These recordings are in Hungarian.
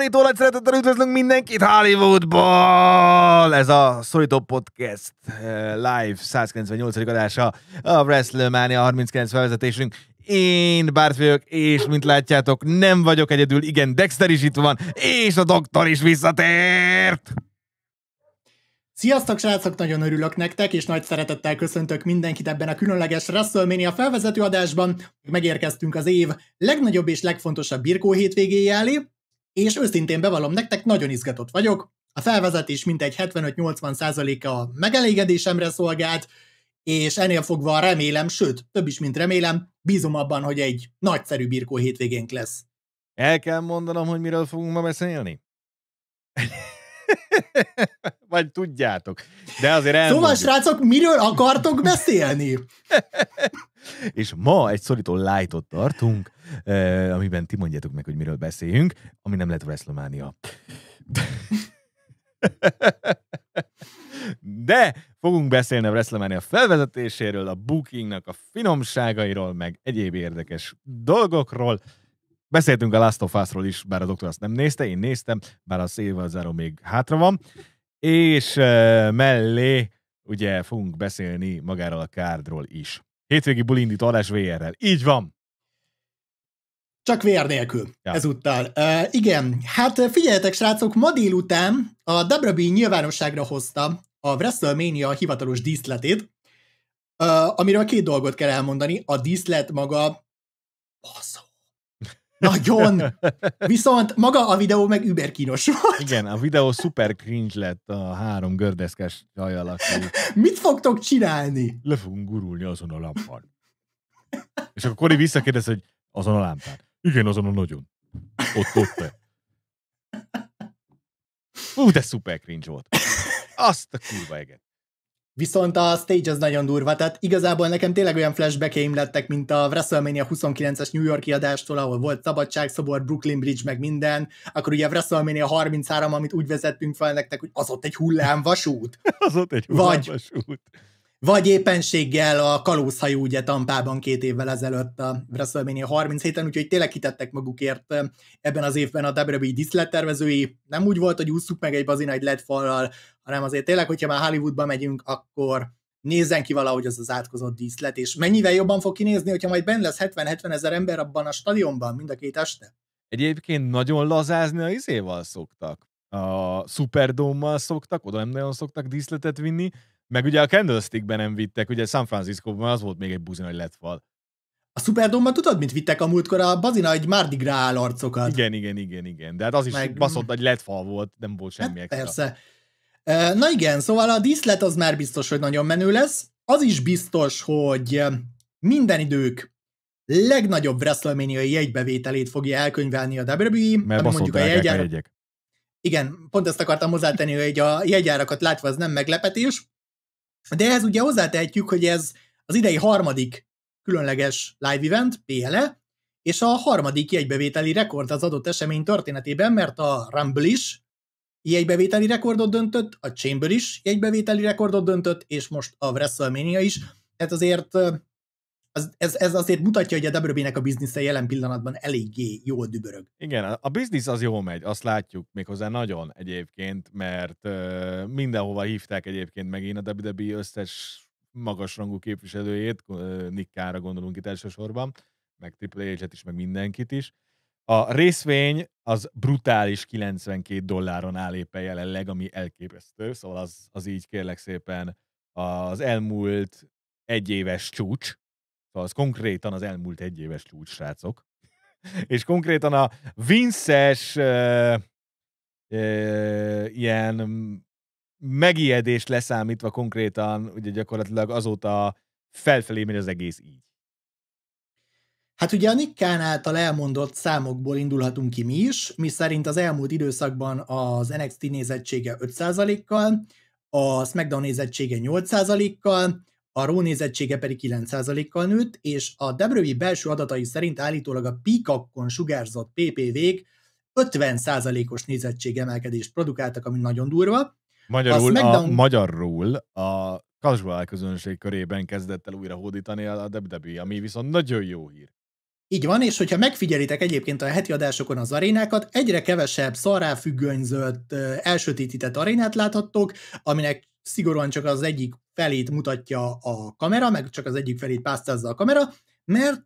szorító nagy szeretettel üdvözlünk mindenkit Hollywoodból! Ez a Szorító Podcast eh, live 198. adása, a WrestleMania 39 felvezetésünk. Én Bárt vagyok, és mint látjátok, nem vagyok egyedül, igen, Dexter is itt van, és a doktor is visszatért! Sziasztok, srácok! Nagyon örülök nektek, és nagy szeretettel köszöntök mindenkit ebben a különleges WrestleMania felvezető adásban. Megérkeztünk az év legnagyobb és legfontosabb birkó hétvégéjé elé, és őszintén bevallom nektek, nagyon izgatott vagyok. A felvezetés mintegy 75-80%-a megelégedésemre szolgált, és ennél fogva remélem, sőt, több is, mint remélem, bízom abban, hogy egy nagyszerű birkó hétvégénk lesz. El kell mondanom, hogy miről fogunk ma beszélni? Vagy tudjátok. De azért elmondjuk. Szóval, srácok, miről akartok beszélni? És ma egy szorító lájtot tartunk, eh, amiben ti mondjátok meg, hogy miről beszéljünk, ami nem lett WrestleMania. De fogunk beszélni a WrestleMania felvezetéséről, a bookingnak a finomságairól, meg egyéb érdekes dolgokról. Beszéltünk a Last of Us-ról is, bár a doktor azt nem nézte, én néztem, bár az évazáró még hátra van. És uh, mellé ugye fogunk beszélni magáról a kárdról is. Hétvégi bulindító adás VR-rel. Így van! Csak VR nélkül ja. ezúttal. Uh, igen, hát figyeljetek srácok, ma délután a WB nyilvánosságra hozta a WrestleMania hivatalos díszletét, uh, amiről két dolgot kell elmondani. A díszlet maga baszó nagyon! Viszont maga a videó meg überkínos volt. Igen, a videó szuper cringe lett a három gördeszkes csaj alatt. Mit fogtok csinálni? Le fogunk gurulni azon a lámpán. És akkor kori visszakérdez, hogy azon a lámpán. Igen, azon a nagyon. Ott, ott be. Ú, de szuper cringe volt. Azt a kurva eget. Viszont a stage az nagyon durva, tehát igazából nekem tényleg olyan flashbackeim lettek, mint a WrestleMania 29-es New York kiadástól, ahol volt szabadságszobor, Brooklyn Bridge, meg minden, akkor ugye a WrestleMania 33, amit úgy vezettünk fel nektek, hogy az ott egy hullámvasút. az ott egy hullámvasút. Vagy, vagy éppenséggel a kalózhajú ugye Tampában két évvel ezelőtt a WrestleMania 37-en, úgyhogy tényleg kitettek magukért ebben az évben a WWE diszlettervezői. Nem úgy volt, hogy ússzuk meg egy bazinagy ledfallal, hanem azért tényleg, hogyha már Hollywoodba megyünk, akkor nézzen ki valahogy az az átkozott díszlet, és mennyivel jobban fog kinézni, hogyha majd benne lesz 70-70 ezer ember abban a stadionban mind a két este? Egyébként nagyon lazázni a izéval szoktak. A Superdome-mal szoktak, oda nem nagyon szoktak díszletet vinni, meg ugye a Candlestickben nem vittek, ugye San francisco az volt még egy buzin, hogy lett fal. A Superdome-ban tudod, mit vittek a múltkor? A bazina egy Mardi Gras arcokat. Igen, igen, igen, igen. De hát az is Meg... baszott, hogy lett fal volt, nem volt hát semmi hát extra. Persze. Na igen, szóval a díszlet az már biztos, hogy nagyon menő lesz. Az is biztos, hogy minden idők legnagyobb WrestleMania jegybevételét fogja elkönyvelni a WWE. Mert mondjuk a jegyár... a jegyek. Igen, pont ezt akartam hozzátenni, hogy a jegyárakat látva az nem meglepetés. De ehhez ugye hozzátehetjük, hogy ez az idei harmadik különleges live event, PLE, és a harmadik jegybevételi rekord az adott esemény történetében, mert a Rumble is jegybevételi rekordot döntött, a Chamber is jegybevételi rekordot döntött, és most a WrestleMania is. Tehát azért ez, ez azért mutatja, hogy a wwe a biznisze jelen pillanatban eléggé jól dübörög. Igen, a biznisz az jól megy, azt látjuk méghozzá nagyon egyébként, mert ö, mindenhova hívták egyébként megint a WWE összes magasrangú képviselőjét, Nikkára gondolunk itt elsősorban, meg Triple H-et is, meg mindenkit is, a részvény az brutális 92 dolláron áll éppen jelenleg, ami elképesztő, szóval az, az így kérlek szépen az elmúlt egyéves csúcs, szóval az konkrétan az elmúlt egyéves csúcs, srácok. És konkrétan a vinces uh, uh, ilyen megijedést leszámítva konkrétan, ugye gyakorlatilag azóta felfelé megy az egész így. Hát ugye a Nikkán által elmondott számokból indulhatunk ki mi is, mi szerint az elmúlt időszakban az NXT nézettsége 5%-kal, a SmackDown nézettsége 8%-kal, a Raw nézettsége pedig 9%-kal nőtt, és a Debrevi belső adatai szerint állítólag a Peacockon sugárzott PPV-k 50%-os nézettség emelkedést produkáltak, ami nagyon durva. Magyarul a, SmackDown... a magyarul a casual közönség körében kezdett el újra hódítani a WWE, ami viszont nagyon jó hír. Így van, és hogyha megfigyelitek egyébként a heti adásokon az arénákat, egyre kevesebb szarráfüggönyzött, elsötétített arénát láthattok, aminek szigorúan csak az egyik felét mutatja a kamera, meg csak az egyik felét pásztázza a kamera, mert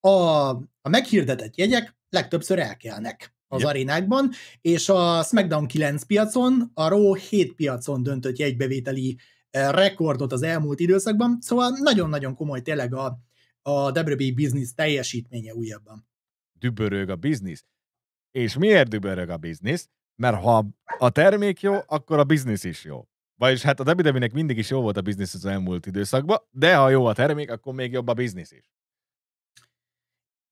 a, a meghirdetett jegyek legtöbbször elkelnek az yep. arénákban, és a SmackDown 9 piacon, a Raw 7 piacon döntött jegybevételi rekordot az elmúlt időszakban, szóval nagyon-nagyon komoly tényleg a, a Debrecen Business teljesítménye újabban. Dübörög a biznisz. És miért dübörög a biznisz? Mert ha a termék jó, akkor a biznisz is jó. Vagyis hát a WWE-nek mindig is jó volt a biznisz az elmúlt időszakban, de ha jó a termék, akkor még jobb a biznisz is.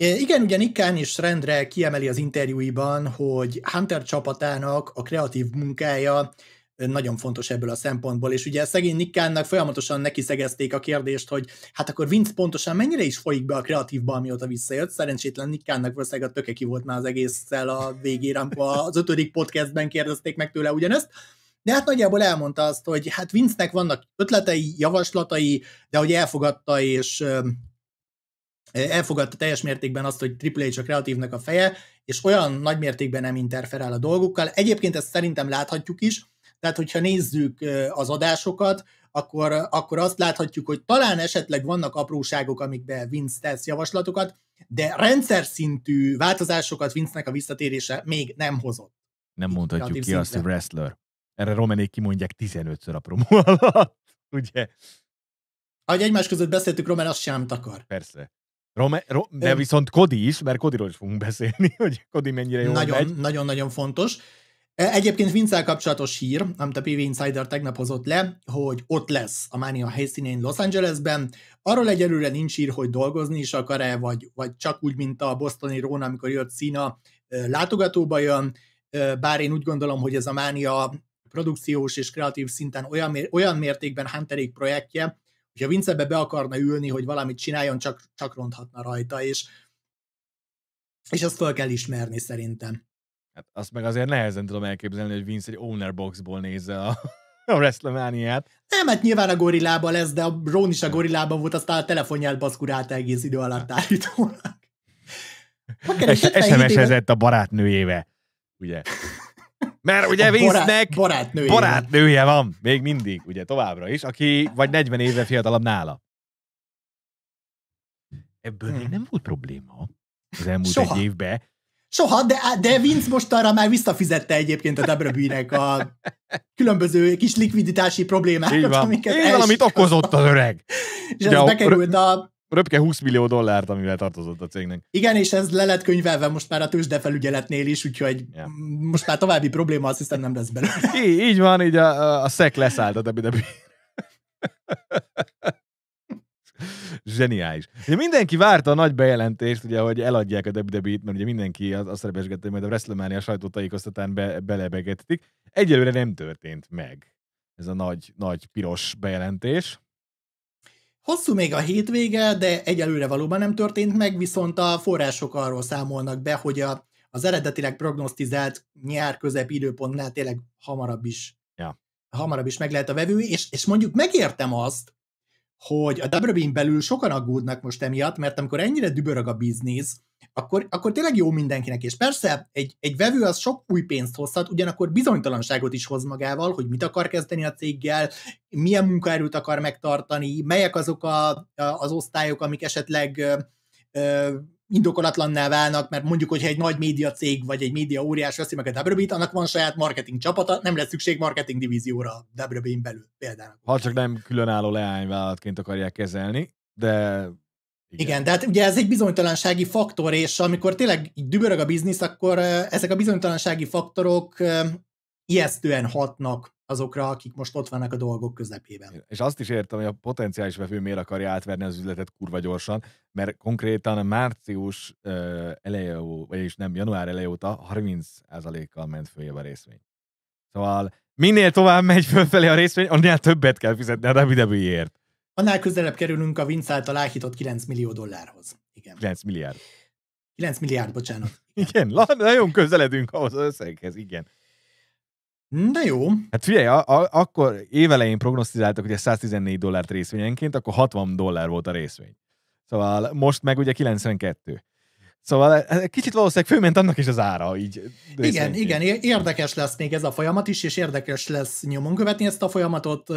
Igen, ugye Nikán is rendre kiemeli az interjúiban, hogy Hunter csapatának a kreatív munkája nagyon fontos ebből a szempontból, és ugye szegény Nikkánnak folyamatosan neki szegezték a kérdést, hogy hát akkor Vince pontosan mennyire is folyik be a kreatívba, amióta visszajött, szerencsétlen Nikkánnak valószínűleg a töke ki volt már az egésszel a végére, amikor az ötödik podcastben kérdezték meg tőle ugyanezt, de hát nagyjából elmondta azt, hogy hát Vince-nek vannak ötletei, javaslatai, de hogy elfogadta és elfogadta teljes mértékben azt, hogy Triple H a kreatívnak a feje, és olyan nagy mértékben nem interferál a dolgokkal. Egyébként ezt szerintem láthatjuk is, tehát hogyha nézzük az adásokat, akkor, akkor azt láthatjuk, hogy talán esetleg vannak apróságok, amikbe Vince tesz javaslatokat, de rendszer szintű változásokat Vince-nek a visszatérése még nem hozott. Nem mondhatjuk ki szinten. azt, hogy wrestler. Erre Romanék kimondják 15-ször a promó alatt, ugye? Ahogy egymás között beszéltük, Roman azt sem takar. Persze. Rome, ro, de viszont Kodi is, mert Kodiról is fogunk beszélni, hogy Kodi mennyire jó nagyon, megy. Nagyon-nagyon fontos. Egyébként Vince kapcsolatos hír, amit a PV Insider tegnap hozott le, hogy ott lesz a Mánia helyszínén Los Angelesben. Arról egyelőre nincs hír, hogy dolgozni is akar-e, vagy, vagy csak úgy, mint a bostoni Róna, amikor jött Szína, látogatóba jön, bár én úgy gondolom, hogy ez a Mánia produkciós és kreatív szinten olyan, olyan mértékben Hunterék projektje, hogy Vince ebbe be akarna ülni, hogy valamit csináljon, csak, csak ronthatna rajta, és, és ezt fel kell ismerni szerintem. Hát azt meg azért nehezen tudom elképzelni, hogy Vince egy owner boxból nézze a, a WrestleMania-t. Nem, hát nyilván a gorillában lesz, de a Ron is a gorillában volt, aztán a telefonját baszkurálta egész idő alatt állítólag. SMS-ezett a barátnőjével, ugye? Mert ugye Vince-nek barát, barátnője, barátnője van, még mindig, ugye továbbra is, aki vagy 40 éve fiatalabb nála. Ebből hmm. még nem volt probléma az elmúlt Soha. egy évben, Soha, de, de Vince arra már visszafizette egyébként a Debrebűnek a különböző kis likviditási problémákat, Így van. amiket Én valamit okozott az öreg. És ez bekerült a röpke 20 millió dollárt, amivel tartozott a cégnek. Igen, és ez le lett könyvelve most már a tőzsdefelügyeletnél is, úgyhogy ja. most már további probléma azt hiszem nem lesz belőle. Így, így van, így a, a szek leszállt a debi debi zseniális. Ugye mindenki várta a nagy bejelentést, ugye, hogy eladják a WWE-t, mert ugye mindenki azt, azt rebesgette, hogy majd a WrestleMania sajtótaikoztatán be, belebegetik. Egyelőre nem történt meg ez a nagy, nagy piros bejelentés. Hosszú még a hétvége, de egyelőre valóban nem történt meg, viszont a források arról számolnak be, hogy a, az eredetileg prognosztizált nyár közep időpontnál tényleg hamarabb is ja. hamarabb is meg lehet a vevő, és, és mondjuk megértem azt, hogy a wwe belül sokan aggódnak most emiatt, mert amikor ennyire dübörög a biznisz, akkor, akkor tényleg jó mindenkinek. És persze egy, egy vevő az sok új pénzt hozhat, ugyanakkor bizonytalanságot is hoz magával, hogy mit akar kezdeni a céggel, milyen munkaerőt akar megtartani, melyek azok a, az osztályok, amik esetleg indokolatlanná válnak, mert mondjuk, hogyha egy nagy média cég vagy egy média óriás veszi meg a WB-t, annak van saját marketing csapata, nem lesz szükség marketing divízióra a WB-n belül például. Ha csak nem különálló leányvállalatként akarják kezelni, de igen. Igen, de hát ugye ez egy bizonytalansági faktor, és amikor tényleg így dübörög a biznisz, akkor eh, ezek a bizonytalansági faktorok eh, ijesztően hatnak azokra, akik most ott vannak a dolgok közepében. És azt is értem, hogy a potenciális vevő miért akarja átverni az üzletet kurva gyorsan, mert konkrétan március eleje, vagyis nem, január eleje óta 30%-kal ment följebb a részvény. Szóval minél tovább megy fölfelé a részvény, annál többet kell fizetni a WWE-ért. Annál közelebb kerülünk a Vince által áhított 9 millió dollárhoz. Igen. 9 milliárd. 9 milliárd, bocsánat. Igen, igen nagyon közeledünk ahhoz az összeghez, igen. Mm, de jó. Hát figyelj, a, a, akkor évelején prognosztizáltak ugye 114 dollárt részvényenként, akkor 60 dollár volt a részvény. Szóval most meg ugye 92. Szóval kicsit valószínűleg főment annak is az ára. Így igen, igen, érdekes lesz még ez a folyamat is, és érdekes lesz nyomon követni ezt a folyamatot.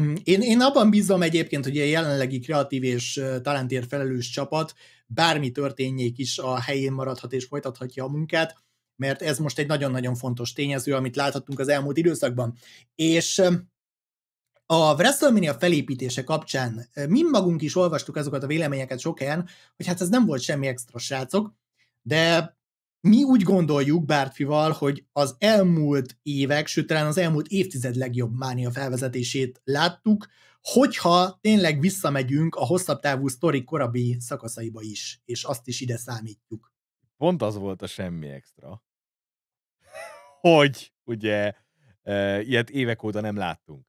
Mm, én, én abban bízom egyébként, hogy a jelenlegi kreatív és talentért felelős csapat bármi történjék is a helyén maradhat és folytathatja a munkát mert ez most egy nagyon-nagyon fontos tényező, amit láthattunk az elmúlt időszakban. És a WrestleMania felépítése kapcsán mi magunk is olvastuk azokat a véleményeket sok helyen, hogy hát ez nem volt semmi extra srácok, de mi úgy gondoljuk Bártfival, hogy az elmúlt évek, sőt talán az elmúlt évtized legjobb mánia felvezetését láttuk, hogyha tényleg visszamegyünk a hosszabb távú sztori korabbi szakaszaiba is, és azt is ide számítjuk pont az volt a semmi extra, hogy ugye e, ilyet évek óta nem láttunk.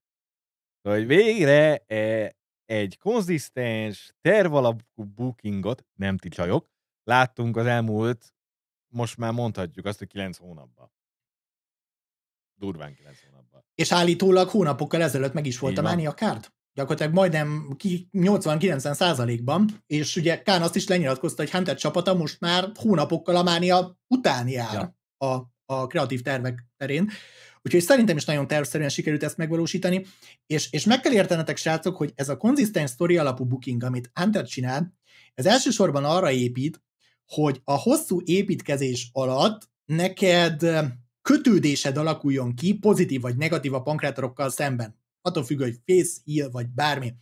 De hogy végre e, egy konzisztens, terv alapú bookingot, nem ti csajok, láttunk az elmúlt, most már mondhatjuk azt, hogy kilenc hónapban. Durván kilenc hónapban. És állítólag hónapokkal ezelőtt meg is volt Így a Mania Card? gyakorlatilag majdnem 80-90 százalékban, és ugye Kán azt is lenyilatkozta, hogy Hunter csapata most már hónapokkal a mánia után jár ja. a, a kreatív tervek terén. Úgyhogy szerintem is nagyon tervszerűen sikerült ezt megvalósítani, és, és meg kell értenetek, srácok, hogy ez a konzisztens story alapú booking, amit Hunter csinál, ez elsősorban arra épít, hogy a hosszú építkezés alatt neked kötődésed alakuljon ki pozitív vagy negatív a pankrátorokkal szemben attól függ, hogy face, heel vagy bármi.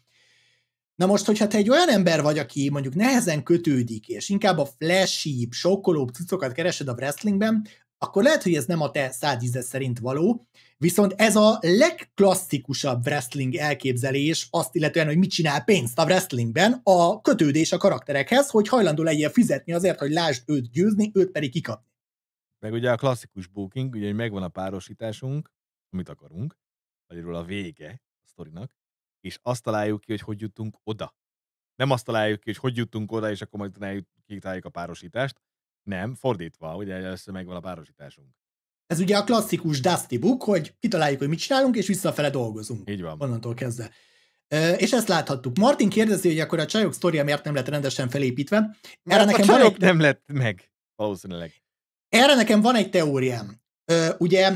Na most, hogyha te egy olyan ember vagy, aki mondjuk nehezen kötődik, és inkább a flashy, sokkolóbb cuccokat keresed a wrestlingben, akkor lehet, hogy ez nem a te szádíze szerint való, viszont ez a legklasszikusabb wrestling elképzelés azt illetően, hogy mit csinál pénzt a wrestlingben, a kötődés a karakterekhez, hogy hajlandó legyél fizetni azért, hogy lásd őt győzni, őt pedig kikapni. Meg ugye a klasszikus booking, ugye megvan a párosításunk, amit akarunk, magyarul a vége a sztorinak, és azt találjuk ki, hogy hogy jutunk oda. Nem azt találjuk ki, hogy hogy jutunk oda, és akkor majd kitaláljuk a párosítást. Nem, fordítva, ugye először megvan a párosításunk. Ez ugye a klasszikus Dusty Book, hogy kitaláljuk, hogy mit csinálunk, és visszafele dolgozunk. Így van. Onnantól kezdve. És ezt láthattuk. Martin kérdezi, hogy akkor a csajok sztoria miért nem lett rendesen felépítve. Erre Mert nekem a csajok egy... nem lett meg, valószínűleg. Erre nekem van egy teóriám. Ugye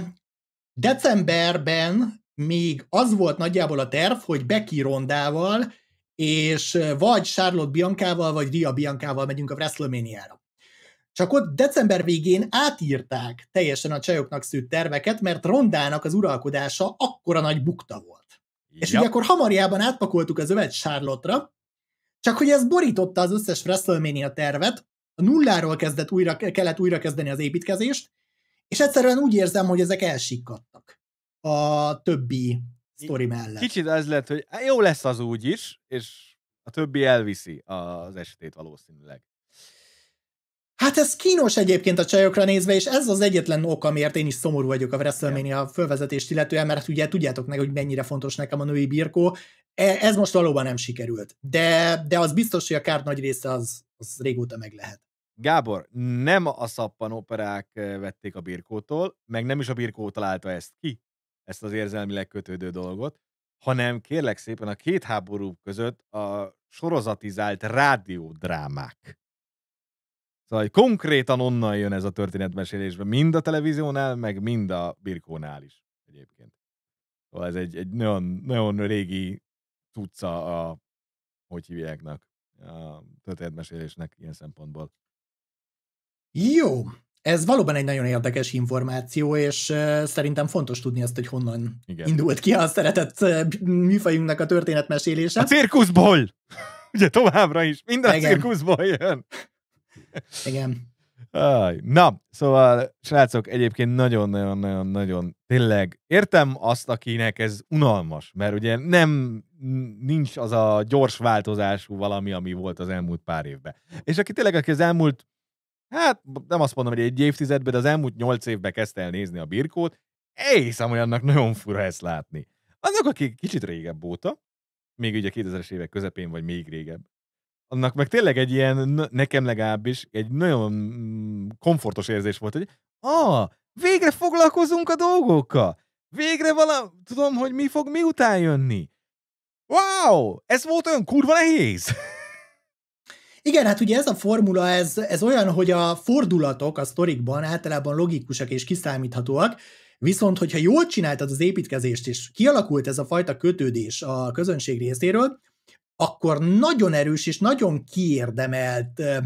decemberben még az volt nagyjából a terv, hogy Becky Rondával és vagy Charlotte Biancával, vagy Ria Biancával megyünk a WrestleMania-ra. Csak ott december végén átírták teljesen a csajoknak szűrt terveket, mert Rondának az uralkodása akkora nagy bukta volt. Ja. És ugye akkor hamarjában átpakoltuk az övet Charlotte-ra, csak hogy ez borította az összes WrestleMania tervet, a nulláról kezdett újra, kellett újrakezdeni az építkezést, és egyszerűen úgy érzem, hogy ezek elsikkadtak a többi sztori mellett. Kicsit ez lett, hogy jó lesz az úgy is, és a többi elviszi az esetét valószínűleg. Hát ez kínos egyébként a csajokra nézve, és ez az egyetlen ok, amiért én is szomorú vagyok a WrestleMania fölvezetést illetően, mert ugye tudjátok meg, hogy mennyire fontos nekem a női birkó. E, ez most valóban nem sikerült. De, de az biztos, hogy a kárt nagy része az, az régóta meg lehet. Gábor, nem a szappan operák eh, vették a birkótól, meg nem is a birkó találta ezt ki, ezt az érzelmileg kötődő dolgot, hanem kérlek szépen a két háború között a sorozatizált rádiódrámák. Szóval hogy konkrétan onnan jön ez a történetmesélésben, mind a televíziónál, meg mind a birkónál is egyébként. Szóval ez egy, egy nagyon, nagyon régi tudca a, hogy hívjáknak, a történetmesélésnek ilyen szempontból. Jó, ez valóban egy nagyon érdekes információ, és szerintem fontos tudni azt, hogy honnan Igen. indult ki a szeretett műfajunknak a történetmesélése. A cirkuszból! Ugye továbbra is, minden Igen. cirkuszból jön. Igen. Na, szóval, srácok, egyébként nagyon-nagyon-nagyon-nagyon tényleg értem azt, akinek ez unalmas, mert ugye nem nincs az a gyors változású valami, ami volt az elmúlt pár évben. És aki tényleg, aki az elmúlt hát nem azt mondom, hogy egy évtizedben, de az elmúlt nyolc évben kezdte el nézni a birkót, elhiszem, hogy annak nagyon fura ezt látni. Annak, akik kicsit régebb óta, még ugye 2000-es évek közepén, vagy még régebb, annak meg tényleg egy ilyen, nekem legalábbis, egy nagyon mm, komfortos érzés volt, hogy ah, végre foglalkozunk a dolgokkal, végre vala, tudom, hogy mi fog miután jönni. Wow, ez volt olyan kurva nehéz. Igen, hát ugye ez a formula, ez, ez olyan, hogy a fordulatok a sztorikban általában logikusak és kiszámíthatóak, viszont hogyha jól csináltad az építkezést, és kialakult ez a fajta kötődés a közönség részéről, akkor nagyon erős és nagyon kiérdemelt ö,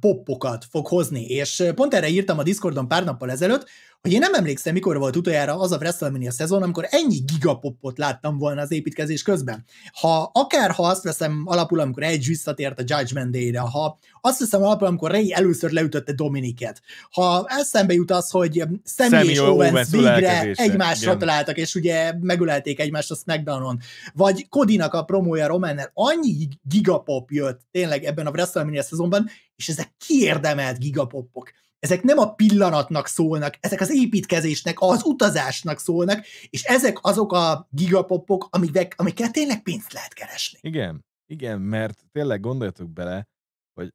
poppokat fog hozni. És pont erre írtam a Discordon pár nappal ezelőtt, hogy én nem emlékszem, mikor volt utoljára az a WrestleMania szezon, amikor ennyi gigapopot láttam volna az építkezés közben. Ha akár ha azt veszem alapul, amikor egy visszatért a Judgment Day-re, ha azt veszem alapul, amikor Ray először leütötte Dominiket, ha eszembe jut az, hogy Sammy és Owens végre egymásra igen. találtak, és ugye megölelték egymást a SmackDown-on, vagy Kodinak a promója Romannel, annyi gigapop jött tényleg ebben a WrestleMania szezonban, és ezek kiérdemelt gigapopok ezek nem a pillanatnak szólnak, ezek az építkezésnek, az utazásnak szólnak, és ezek azok a gigapopok, amik, amikkel tényleg pénzt lehet keresni. Igen, igen, mert tényleg gondoljatok bele, hogy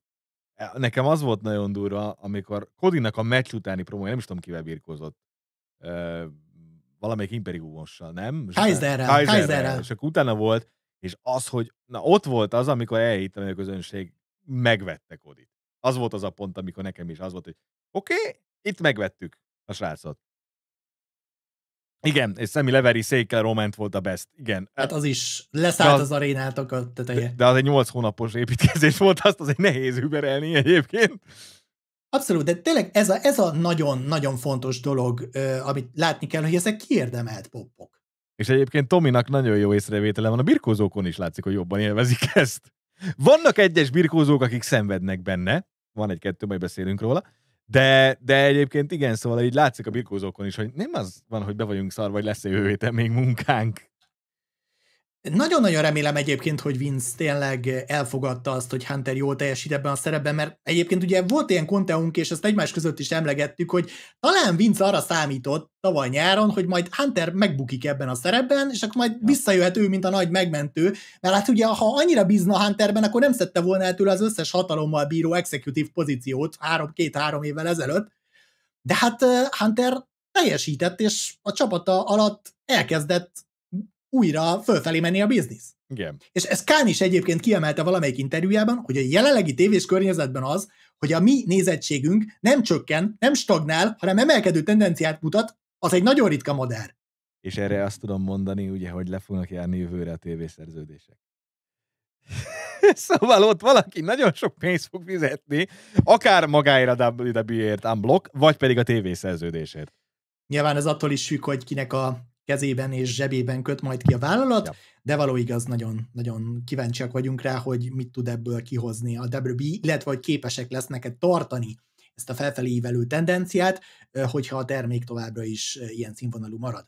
e, nekem az volt nagyon durva, amikor Kodinak a meccs utáni promója, nem is tudom kivel birkózott, valamelyik imperigúvossal, nem? Kaiserrel. Kaiserrel. És akkor utána volt, és az, hogy na ott volt az, amikor elhittem, hogy a közönség megvette Kodit. Az volt az a pont, amikor nekem is az volt, hogy Oké, okay, itt megvettük a srácot. Igen, és Sammy Leveri székkel Roment volt a best. Igen. Hát az is leszállt az, az arénátok a teteje. De az egy 8 hónapos építkezés volt, azt azért nehéz überelni egyébként. Abszolút, de tényleg ez a, ez a nagyon, nagyon fontos dolog, amit látni kell, hogy ezek kiérdemelt popok. És egyébként Tominak nagyon jó észrevétele van, a birkózókon is látszik, hogy jobban élvezik ezt. Vannak egyes birkózók, akik szenvednek benne, van egy-kettő, majd beszélünk róla, de, de egyébként igen, szóval így látszik a birkózókon is, hogy nem az van, hogy be vagyunk szar, vagy lesz jövő héten még munkánk. Nagyon-nagyon remélem egyébként, hogy Vince tényleg elfogadta azt, hogy Hunter jól teljesít ebben a szerepben, mert egyébként ugye volt ilyen konteunk, és ezt egymás között is emlegettük, hogy talán Vince arra számított tavaly nyáron, hogy majd Hunter megbukik ebben a szerepben, és akkor majd visszajöhet ő, mint a nagy megmentő, mert hát ugye, ha annyira bízna Hunterben, akkor nem szedte volna el tőle az összes hatalommal bíró executive pozíciót három, két-három évvel ezelőtt, de hát Hunter teljesített, és a csapata alatt elkezdett újra fölfelé menni a biznisz. Igen. És ez Kán is egyébként kiemelte valamelyik interjújában, hogy a jelenlegi tévés környezetben az, hogy a mi nézettségünk nem csökken, nem stagnál, hanem emelkedő tendenciát mutat, az egy nagyon ritka modell. És erre azt tudom mondani, ugye, hogy le fognak járni jövőre a tévészerződések. szóval ott valaki nagyon sok pénzt fog fizetni, akár magáért a WWE-ért unblock, vagy pedig a tévészerződésért. Nyilván ez attól is függ, hogy kinek a kezében és zsebében köt majd ki a vállalat, ja. de való igaz, nagyon, nagyon kíváncsiak vagyunk rá, hogy mit tud ebből kihozni a WB, illetve hogy képesek lesznek-e tartani ezt a felfelé ívelő tendenciát, hogyha a termék továbbra is ilyen színvonalú marad.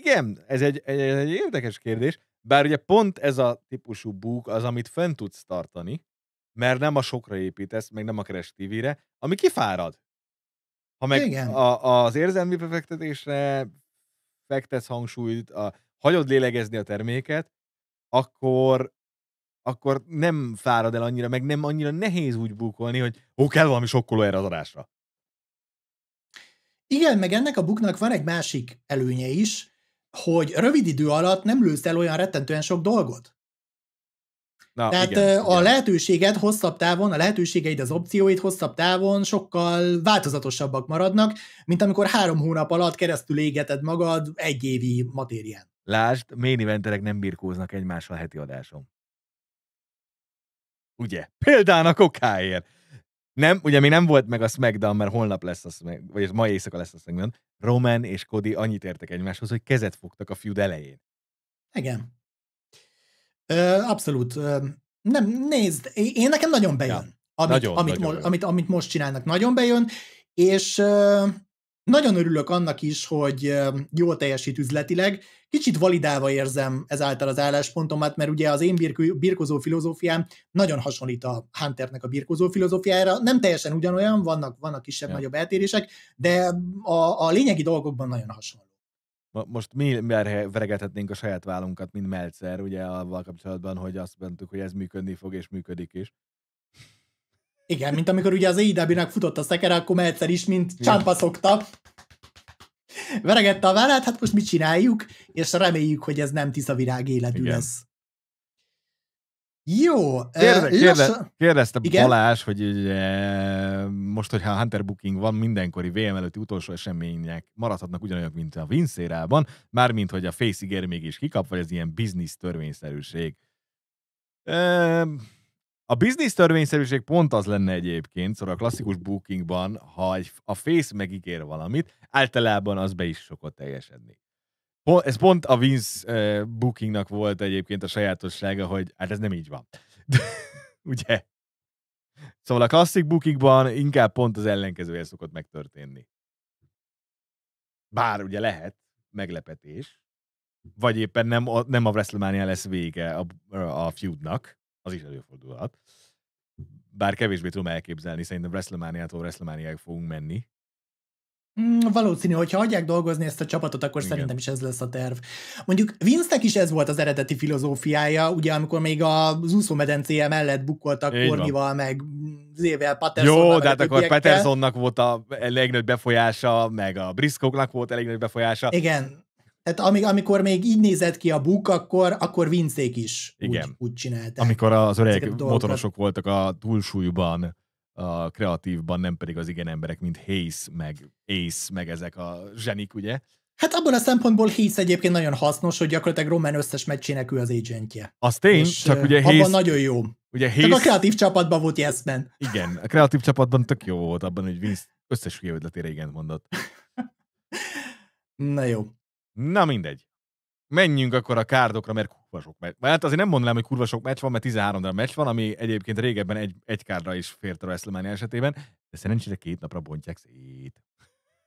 Igen, ez egy, egy, egy érdekes kérdés, bár ugye pont ez a típusú búk az, amit fent tudsz tartani, mert nem a sokra építesz, meg nem a Crash TV-re, ami kifárad. Ha meg Igen. A, az érzelmi befektetésre fektesz hangsúlyt, a, hagyod lélegezni a terméket, akkor, akkor nem fárad el annyira, meg nem annyira nehéz úgy bukolni, hogy ó, kell valami sokkoló erre az adásra. Igen, meg ennek a buknak van egy másik előnye is, hogy rövid idő alatt nem lősz el olyan rettentően sok dolgot. Na, Tehát igen, a igen. lehetőséged hosszabb távon, a lehetőségeid, az opcióid hosszabb távon sokkal változatosabbak maradnak, mint amikor három hónap alatt keresztül égeted magad egy évi matérián. Lásd, main eventerek nem birkóznak egymással heti adáson. Ugye? a kokáért. Nem, ugye még nem volt meg a SmackDown, mert holnap lesz a SmackDown, vagy mai éjszaka lesz a SmackDown. Roman és Cody annyit értek egymáshoz, hogy kezet fogtak a feud elején. Igen. Ö, abszolút. Ö, nem, nézd, én nekem nagyon bejön. Ja. Amit, nagyon, amit, nagyon mo- jön. amit, amit most csinálnak, nagyon bejön, és ö, nagyon örülök annak is, hogy ö, jól teljesít üzletileg. Kicsit validálva érzem ezáltal az álláspontomat, mert ugye az én birk- birkozó filozófiám nagyon hasonlít a Hunternek a birkozó filozófiára. Nem teljesen ugyanolyan, vannak, vannak kisebb-nagyobb ja. eltérések, de a, a lényegi dolgokban nagyon hasonló. Most mi veregethetnénk a saját vállunkat, mint Meltzer, ugye avval kapcsolatban, hogy azt mondtuk, hogy ez működni fog, és működik is. Igen, mint amikor ugye az AEW-nek futott a szekere, akkor Meltzer is, mint csámpa szokta. Veregette a vállát, hát most mit csináljuk, és reméljük, hogy ez nem tisza virág életű Igen. lesz. Jó. Kérde, kérde, lassan... kérdezte Igen? Balázs, hogy ugye, most, hogyha Hunter Booking van, mindenkori VM előtti utolsó események maradhatnak ugyanolyan, mint a Vincérában, mármint, hogy a Face mégis kikap, vagy ez ilyen biznisz törvényszerűség. A biznisz törvényszerűség pont az lenne egyébként, szóval a klasszikus bookingban, ha a Face megígér valamit, általában az be is szokott teljesedni ez pont a Vince uh, bookingnak volt egyébként a sajátossága, hogy hát ez nem így van. Ugye? Szóval a klasszik bookingban inkább pont az ellenkezője szokott megtörténni. Bár ugye lehet meglepetés, vagy éppen nem a, nem a WrestleMania lesz vége a, a feudnak, az is előfordulhat. Bár kevésbé tudom elképzelni, szerintem WrestleMania-tól WrestleMania-ig fogunk menni, Mm, valószínű, hogyha hagyják dolgozni ezt a csapatot, akkor Igen. szerintem is ez lesz a terv. Mondjuk Vince-nek is ez volt az eredeti filozófiája, ugye amikor még a úszómedencéje mellett bukkoltak Kornival, meg Zével, mm, Pattersonnal. Jó, de hát akkor Pattersonnak volt a elég nagy befolyása, meg a Briskoknak volt elég nagy befolyása. Igen. Tehát amíg, amikor még így nézett ki a buk, akkor, akkor vincék is Igen. Úgy, úgy csinálták. Amikor az öreg motorosok voltak a túlsúlyban a kreatívban, nem pedig az igen emberek, mint Hayes, meg Ace, meg ezek a zsenik, ugye? Hát abból a szempontból Hayes egyébként nagyon hasznos, hogy gyakorlatilag Roman összes meccsének ő az agentje. Az tény, és csak ugye Hayes... Abban nagyon jó. Ugye Hayes... Tehát a kreatív csapatban volt yes man. Igen, a kreatív csapatban tök jó volt abban, hogy Vince összes hülye igent igen mondott. Na jó. Na mindegy menjünk akkor a kárdokra, mert kurva sok meccs. Hát azért nem mondanám, hogy kurva sok meccs van, mert 13 darab meccs van, ami egyébként régebben egy, egy kárdra is fért a WrestleMania esetében, de szerencsére két napra bontják szét.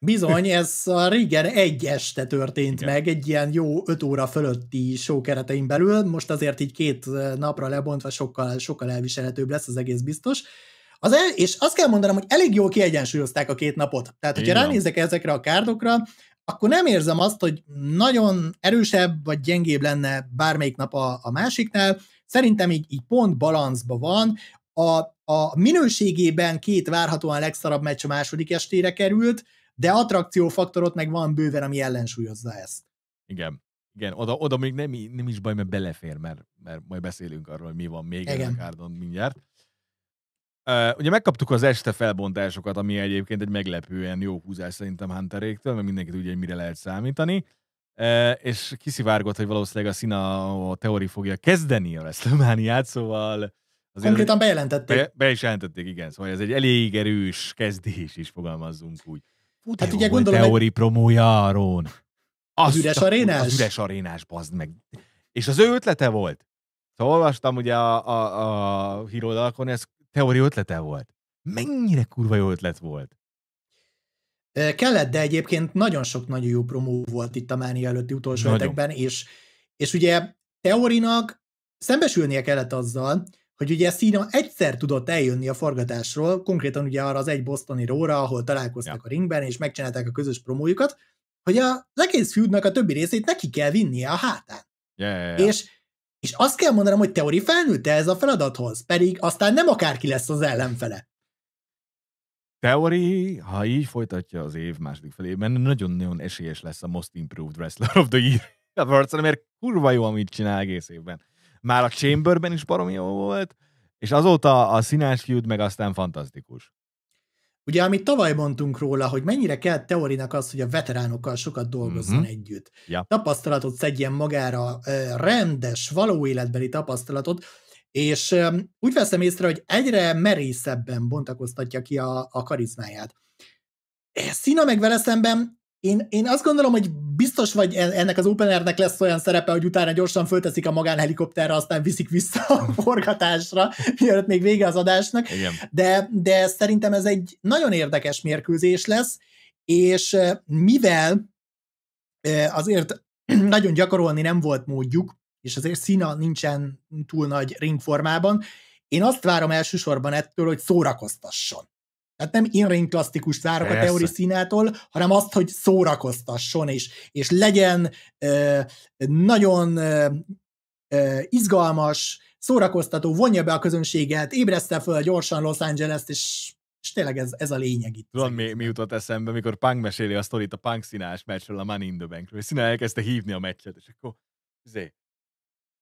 Bizony, ez a régen egy este történt Igen. meg, egy ilyen jó öt óra fölötti show keretein belül, most azért így két napra lebontva sokkal, sokkal elviselhetőbb lesz az egész biztos. Az el, és azt kell mondanom, hogy elég jól kiegyensúlyozták a két napot. Tehát, hogyha ránézek ezekre a kárdokra, akkor nem érzem azt, hogy nagyon erősebb vagy gyengébb lenne bármelyik nap a, a másiknál. Szerintem így, így pont balanszba van. A, a minőségében két várhatóan legszarabb meccs a második estére került, de attrakciófaktorot meg van bőven, ami ellensúlyozza ezt. Igen. Igen, oda, oda még nem, nem is baj, mert belefér, mert, mert majd beszélünk arról, hogy mi van még Igen. a kárdon mindjárt. Uh, ugye megkaptuk az este felbontásokat, ami egyébként egy meglepően jó húzás szerintem Hunteréktől, mert mindenki tudja, hogy mire lehet számítani. Uh, és kiszivárgott, hogy valószínűleg a Szina a teori fogja kezdeni a WrestleMania-t, szóval... Azért Konkrétan bejelentették. Be, be is jelentették, igen. Szóval ez egy elég erős kezdés is, fogalmazzunk úgy. Fú, hát ugye gondolom... Teori egy... promója, Arón. Azt az üres arénás? Az üres arénás, bazd meg. És az ő ötlete volt. Szóval olvastam ugye a, a, a híroldalakon, ez teóri ötlete volt. Mennyire kurva jó ötlet volt. Kellett, de egyébként nagyon sok nagyon jó promó volt itt a Mánia előtti utolsó hetekben, és, és ugye teorinak szembesülnie kellett azzal, hogy ugye Szína egyszer tudott eljönni a forgatásról, konkrétan ugye arra az egy bosztoni róra, ahol találkoztak ja. a ringben, és megcsinálták a közös promójukat, hogy az egész fiúdnak a többi részét neki kell vinnie a hátán. Yeah, yeah, yeah. És és azt kell mondanom, hogy Teori felnőtte ez a feladathoz, pedig aztán nem akárki lesz az ellenfele. Teori, ha így folytatja az év második felében, nagyon-nagyon esélyes lesz a Most Improved Wrestler of the Year A mert kurva jó, amit csinál egész évben. Már a Chamberben is baromi jó volt, és azóta a színás feud meg aztán fantasztikus. Ugye, amit tavaly mondtunk róla, hogy mennyire kell teorinak az, hogy a veteránokkal sokat dolgozzon mm-hmm. együtt. Ja. Tapasztalatot szedjen magára, rendes, való életbeli tapasztalatot, és úgy veszem észre, hogy egyre merészebben bontakoztatja ki a, a karizmáját. E, Szína meg vele szemben én, én azt gondolom, hogy biztos vagy ennek az openernek lesz olyan szerepe, hogy utána gyorsan fölteszik a magánhelikopterre, aztán viszik vissza a forgatásra, mielőtt még vége az adásnak. Igen. De, de szerintem ez egy nagyon érdekes mérkőzés lesz, és mivel azért nagyon gyakorolni nem volt módjuk, és azért szína nincsen túl nagy ringformában, én azt várom elsősorban ettől, hogy szórakoztasson. Tehát nem inring klasszikus szárok Persze. a teori színától, hanem azt, hogy szórakoztasson, és, és legyen ö, nagyon ö, ö, izgalmas, szórakoztató, vonja be a közönséget, ébreszte fel gyorsan Los Angeles-t, és és tényleg ez, ez a lényeg itt. Tudod, mi, mi jutott eszembe, mikor Punk meséli a sztorit a Punk színás meccsről, a Money in the Bankről, és színe elkezdte hívni a meccset, és akkor izé,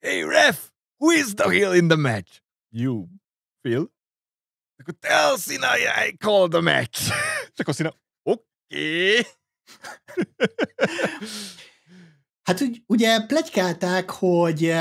Hey ref, who is the heel in the match? You. Phil? Akkor tell Sina, I call the match. És akkor Sina, oké. Okay. Hát úgy, ugye plegykálták, hogy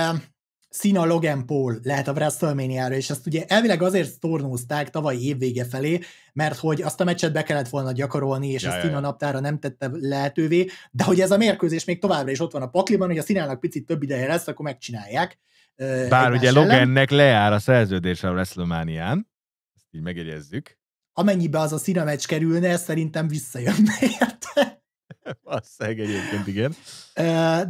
Sina eh, Logan Paul lehet a wrestlemania és ezt ugye elvileg azért tornózták tavaly évvége felé, mert hogy azt a meccset be kellett volna gyakorolni, és ezt Sina naptára nem tette lehetővé, de hogy ez a mérkőzés még továbbra is ott van a pakliban, hogy a Szinának picit több ideje lesz, akkor megcsinálják. Eh, Bár ugye Logannek lejár a szerződése a wrestlemania így megjegyezzük. Amennyibe az a színemecs kerülne, szerintem visszajönne érte. Vasszeg egyébként, igen.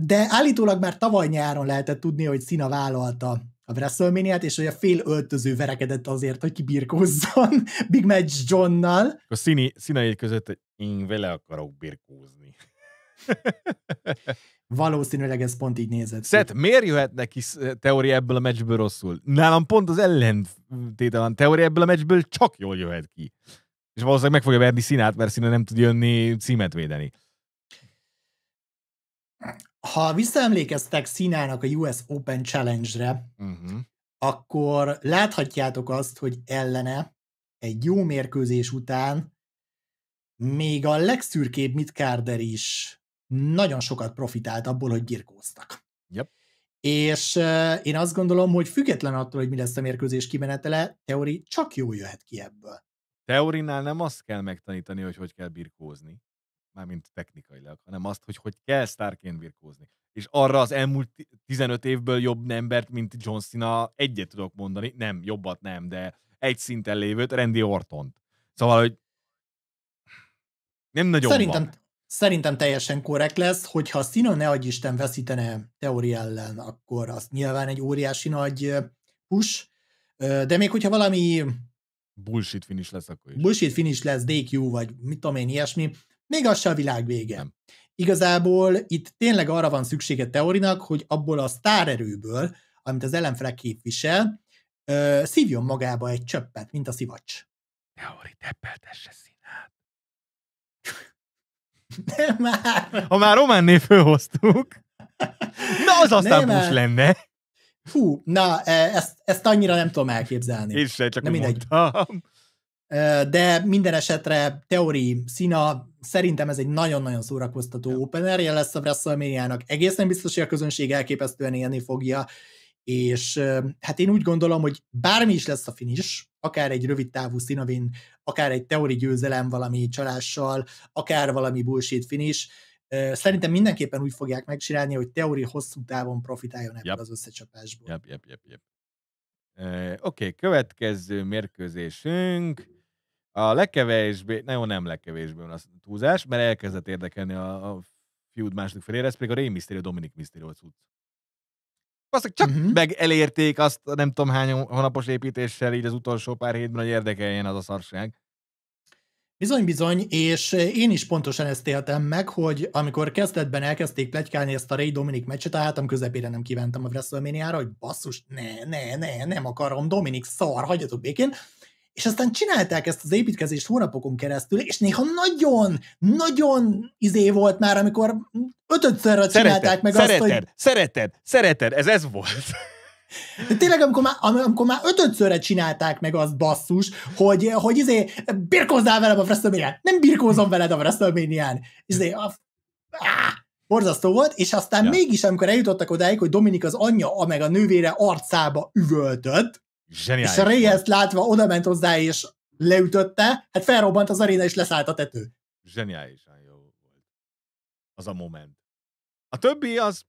De állítólag már tavaly nyáron lehetett tudni, hogy Szina vállalta a wrestlemania és hogy a fél öltöző verekedett azért, hogy kibirkózzon Big Match Johnnal. A színi, színai között én vele akarok birkózni. Valószínűleg ez pont így nézett. Szet, miért jöhet neki teória ebből a meccsből rosszul? Nálam pont az ellentéte van. teória ebből a meccsből csak jól jöhet ki. És valószínűleg meg fogja verni színát, mert színe nem tud jönni címet védeni. Ha visszaemlékeztek színának a US Open Challenge-re, uh-huh. akkor láthatjátok azt, hogy ellene egy jó mérkőzés után még a legszürkébb mitkárder is nagyon sokat profitált abból, hogy gyirkóztak. Yep. És uh, én azt gondolom, hogy független attól, hogy mi lesz a mérkőzés kimenetele, teori csak jó jöhet ki ebből. Teorinál nem azt kell megtanítani, hogy hogy kell birkózni, mármint technikailag, hanem azt, hogy hogy kell sztárként birkózni. És arra az elmúlt 15 évből jobb embert, mint John Cena egyet tudok mondani, nem, jobbat nem, de egy szinten lévőt, Randy Ortont. Szóval, hogy nem nagyon Szerintem van. Szerintem teljesen korrekt lesz, hogyha Sina ne adj Isten veszítene teóri ellen, akkor az nyilván egy óriási nagy push, de még hogyha valami bullshit finish lesz, akkor is. Bullshit finish lesz, DQ, vagy mit tudom én, ilyesmi, még az se a világ vége. Nem. Igazából itt tényleg arra van szüksége teorinak, hogy abból a sztárerőből, amit az ellenfele képvisel, szívjon magába egy csöppet, mint a szivacs. Teori, teppeltesse szív már! Ha már név fölhoztuk, na az aztán nem busz lenne. Fú, na, e, ezt, ezt annyira nem tudom elképzelni. Én se, csak mindegy. E, de minden esetre teori szína, szerintem ez egy nagyon-nagyon szórakoztató ja. opener lesz a WrestleMania-nak. Egészen biztos, hogy a közönség elképesztően élni fogja, és hát én úgy gondolom, hogy bármi is lesz a finish, akár egy rövid távú színavin, akár egy teori győzelem valami csalással, akár valami bullshit finish, szerintem mindenképpen úgy fogják megcsinálni, hogy teori hosszú távon profitáljon ebből yep. az összecsapásból. Yep, yep, yep, yep. Oké, okay, következő mérkőzésünk. A legkevésbé, na jó, nem legkevésbé van a túlzás, mert elkezdett érdekelni a, a feud második felére, ez pedig a Rey Mysterio Dominic Mysterio cucc. Mhm. azt csak uh-huh. elérték azt nem tudom hány hónapos építéssel így az utolsó pár hétben, hogy érdekeljen az a szarság. Bizony, bizony, és én is pontosan ezt éltem meg, hogy amikor kezdetben elkezdték plegykálni ezt a Ray Dominik meccset, álltam közepére nem kívántam a wrestlemania hogy basszus, ne, ne, ne, nem akarom, Dominik szar, hagyjatok békén, és aztán csinálták ezt az építkezést hónapokon keresztül, és néha nagyon, nagyon izé volt már, amikor ötödszörre csinálták meg szereted, azt, hogy... Szereted, szereted, ez ez volt. De tényleg, amikor már, amikor már ötödszörre csinálták meg azt basszus, hogy, hogy izé, birkózzál velem a wrestlemania nem birkózom veled a wrestlemania izé, a, borzasztó volt, és aztán ja. mégis, amikor eljutottak odáig, hogy Dominik az anyja, meg a nővére arcába üvöltött, Zseniális. És a Ray ezt látva oda ment hozzá, és leütötte, hát felrobbant az aréna, és leszállt a tető. Zseniálisan jó volt. Az a moment. A többi az...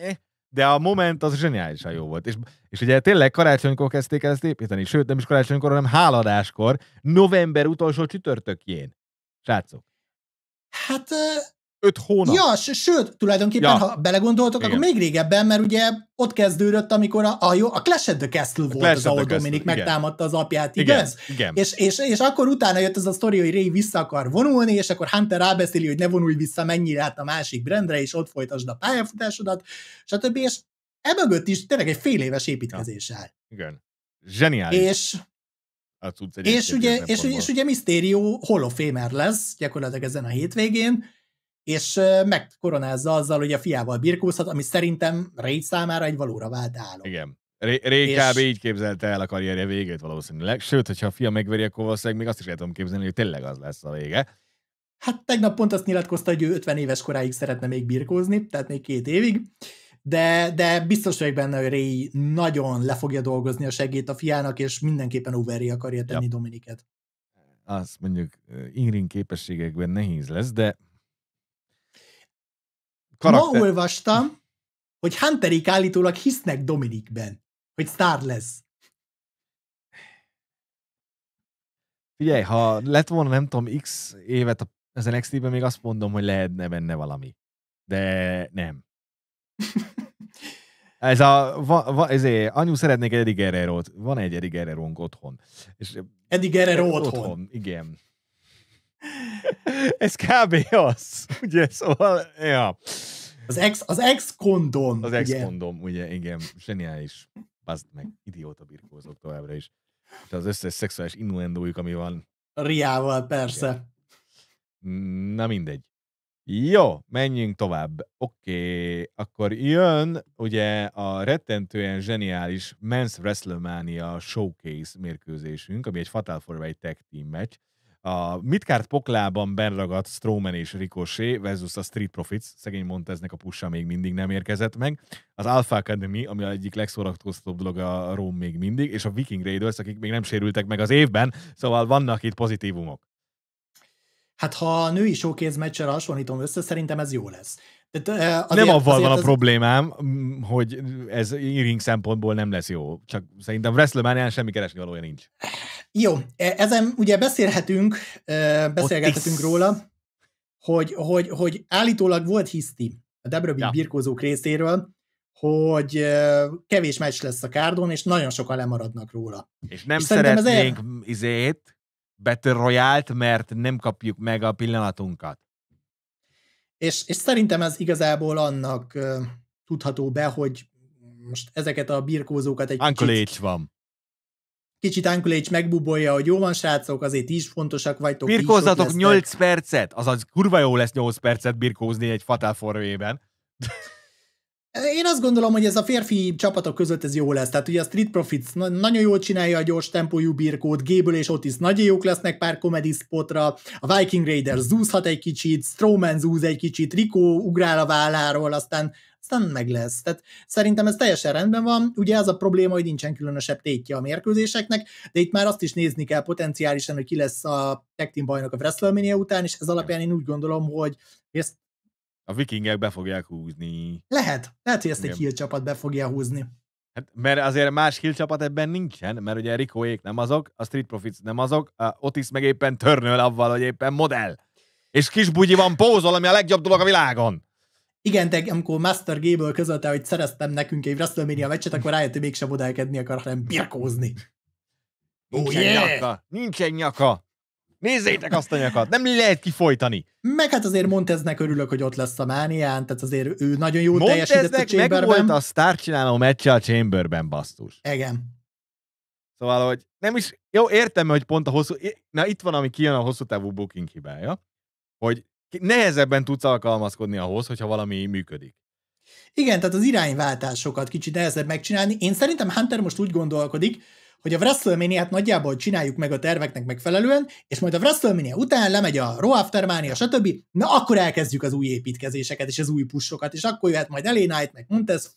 Eh, de a moment az zseniálisan jó volt. És, és ugye tényleg karácsonykor kezdték ezt építeni, sőt nem is karácsonykor, hanem háladáskor, november utolsó csütörtökjén. Srácok. Hát eh, öt hónap. Ja, sőt, tulajdonképpen, ja. ha belegondoltok, igen. akkor még régebben, mert ugye ott kezdődött, amikor a, a, jó, a Clash of the Castle a volt Clash az, ahol Dominik megtámadta az apját, igen. igaz? Igen. És, és, és akkor utána jött ez a sztori, hogy Ray vissza akar vonulni, és akkor Hunter rábeszéli, hogy ne vonulj vissza mennyire át a másik brendre, és ott folytasd a pályafutásodat, stb. És emögött is tényleg egy fél éves építkezés ja. áll. Igen. Zseniális. És és ugye, és, és ugye Mysterio holofémer lesz gyakorlatilag ezen a hétvégén, és megkoronázza azzal, hogy a fiával birkózhat, ami szerintem Raid számára egy valóra vált álom. Igen. Ray és... kb. így képzelte el a karrierje végét valószínűleg, sőt, hogyha a fia megveri, akkor valószínűleg még azt is lehetom képzelni, hogy tényleg az lesz a vége. Hát tegnap pont azt nyilatkozta, hogy ő 50 éves koráig szeretne még birkózni, tehát még két évig, de, de biztos vagyok benne, hogy Ray nagyon le fogja dolgozni a segét a fiának, és mindenképpen overi akarja tenni ja. Dominiket. Az mondjuk Ingrid képességekben nehéz lesz, de karakter. Ma olvastam, hogy Hunterik állítólag hisznek Dominikben, hogy sztár lesz. Figyelj, ha lett volna nem tudom x évet az NXT-ben, még azt mondom, hogy lehetne benne valami. De nem. Ez a, va, va, ezért, anyu szeretnék egy Eddie Guerrero-t. Van egy Eddie guerrero otthon. És, Eddie Guerrero otthon. otthon. Igen. Ez kb. az, ugye, szóval, ja. Az ex, az ex kondom. Az ex kondom, ugye? ugye, igen, zseniális. Bazd meg, idióta birkózok továbbra is. És az összes szexuális innuendójuk, ami van. Riával, persze. Igen. Na mindegy. Jó, menjünk tovább. Oké, okay. akkor jön ugye a rettentően zseniális Men's WrestleMania Showcase mérkőzésünk, ami egy Fatal Four Way Tag Team meccs a Midcard poklában benragadt Strowman és Ricochet versus a Street Profits, szegény Monteznek a pussa még mindig nem érkezett meg, az Alpha Academy, ami egyik legszórakoztatóbb dolog a Róm még mindig, és a Viking Raiders, akik még nem sérültek meg az évben, szóval vannak itt pozitívumok. Hát ha a női showkéz meccsre hasonlítom össze, szerintem ez jó lesz. de, eh, azért, nem avval van a ez... problémám, hogy ez ring szempontból nem lesz jó. Csak szerintem WrestleMania semmi keresni valója nincs. Jó, e, ezen ugye beszélhetünk, e, beszélgethetünk róla, hogy, hogy, hogy állítólag volt hiszti a Debröbi ja. birkózók részéről, hogy e, kevés meccs lesz a kárdon, és nagyon sokan lemaradnak róla. És nem és szeretnénk el... izét, Battle royale mert nem kapjuk meg a pillanatunkat. És, és szerintem ez igazából annak uh, tudható be, hogy most ezeket a birkózókat egy Uncle kicsit... van kicsit Uncle H megbubolja, hogy jó van, srácok, azért is fontosak vagytok. Birkózzatok is 8 percet, azaz kurva jó lesz 8 percet birkózni egy Fatal forrében. Én azt gondolom, hogy ez a férfi csapatok között ez jó lesz. Tehát ugye a Street Profits nagyon jól csinálja a gyors tempójú birkót, Gable és Otis nagyon jók lesznek pár comedy spotra, a Viking Raider zúzhat egy kicsit, Strowman zúz egy kicsit, Rico ugrál a válláról, aztán aztán meg lesz. Tehát szerintem ez teljesen rendben van. Ugye az a probléma, hogy nincsen különösebb tétje a mérkőzéseknek, de itt már azt is nézni kell potenciálisan, hogy ki lesz a tag team bajnok a WrestleMania után, és ez alapján én úgy gondolom, hogy ezt a vikingek be fogják húzni. Lehet, lehet, hogy ezt Igen. egy heel csapat be fogja húzni. Hát, mert azért más heel csapat ebben nincsen, mert ugye Rikóék nem azok, a Street Profits nem azok, a Otis meg éppen törnöl avval, hogy éppen modell. És kis bugyi van pózol, ami a legjobb dolog a világon. Igen, de amikor Master Gable közölte, hogy szereztem nekünk egy WrestleMania meccset, akkor rájött, hogy mégsem odaelkedni akar, hanem birkózni. Nincsen oh, yeah! nyaka! Nincsen nyaka! Nézzétek azt a nyakat! Nem lehet kifolytani! Meg hát azért Monteznek örülök, hogy ott lesz a mánián, tehát azért ő nagyon jó teljesített a Chamberben. meg volt a csináló meccse a Chamberben, basztus. Igen. Szóval, hogy nem is... Jó, értem, hogy pont a hosszú... Na, itt van, ami kijön a hosszú távú booking hibája, hogy nehezebben tudsz alkalmazkodni ahhoz, hogyha valami működik. Igen, tehát az irányváltásokat kicsit nehezebb megcsinálni. Én szerintem Hunter most úgy gondolkodik, hogy a wrestlemania hát nagyjából csináljuk meg a terveknek megfelelően, és majd a WrestleMania után lemegy a Raw Mania, stb. Na akkor elkezdjük az új építkezéseket és az új pusokat, és akkor jöhet majd Elena Knight, meg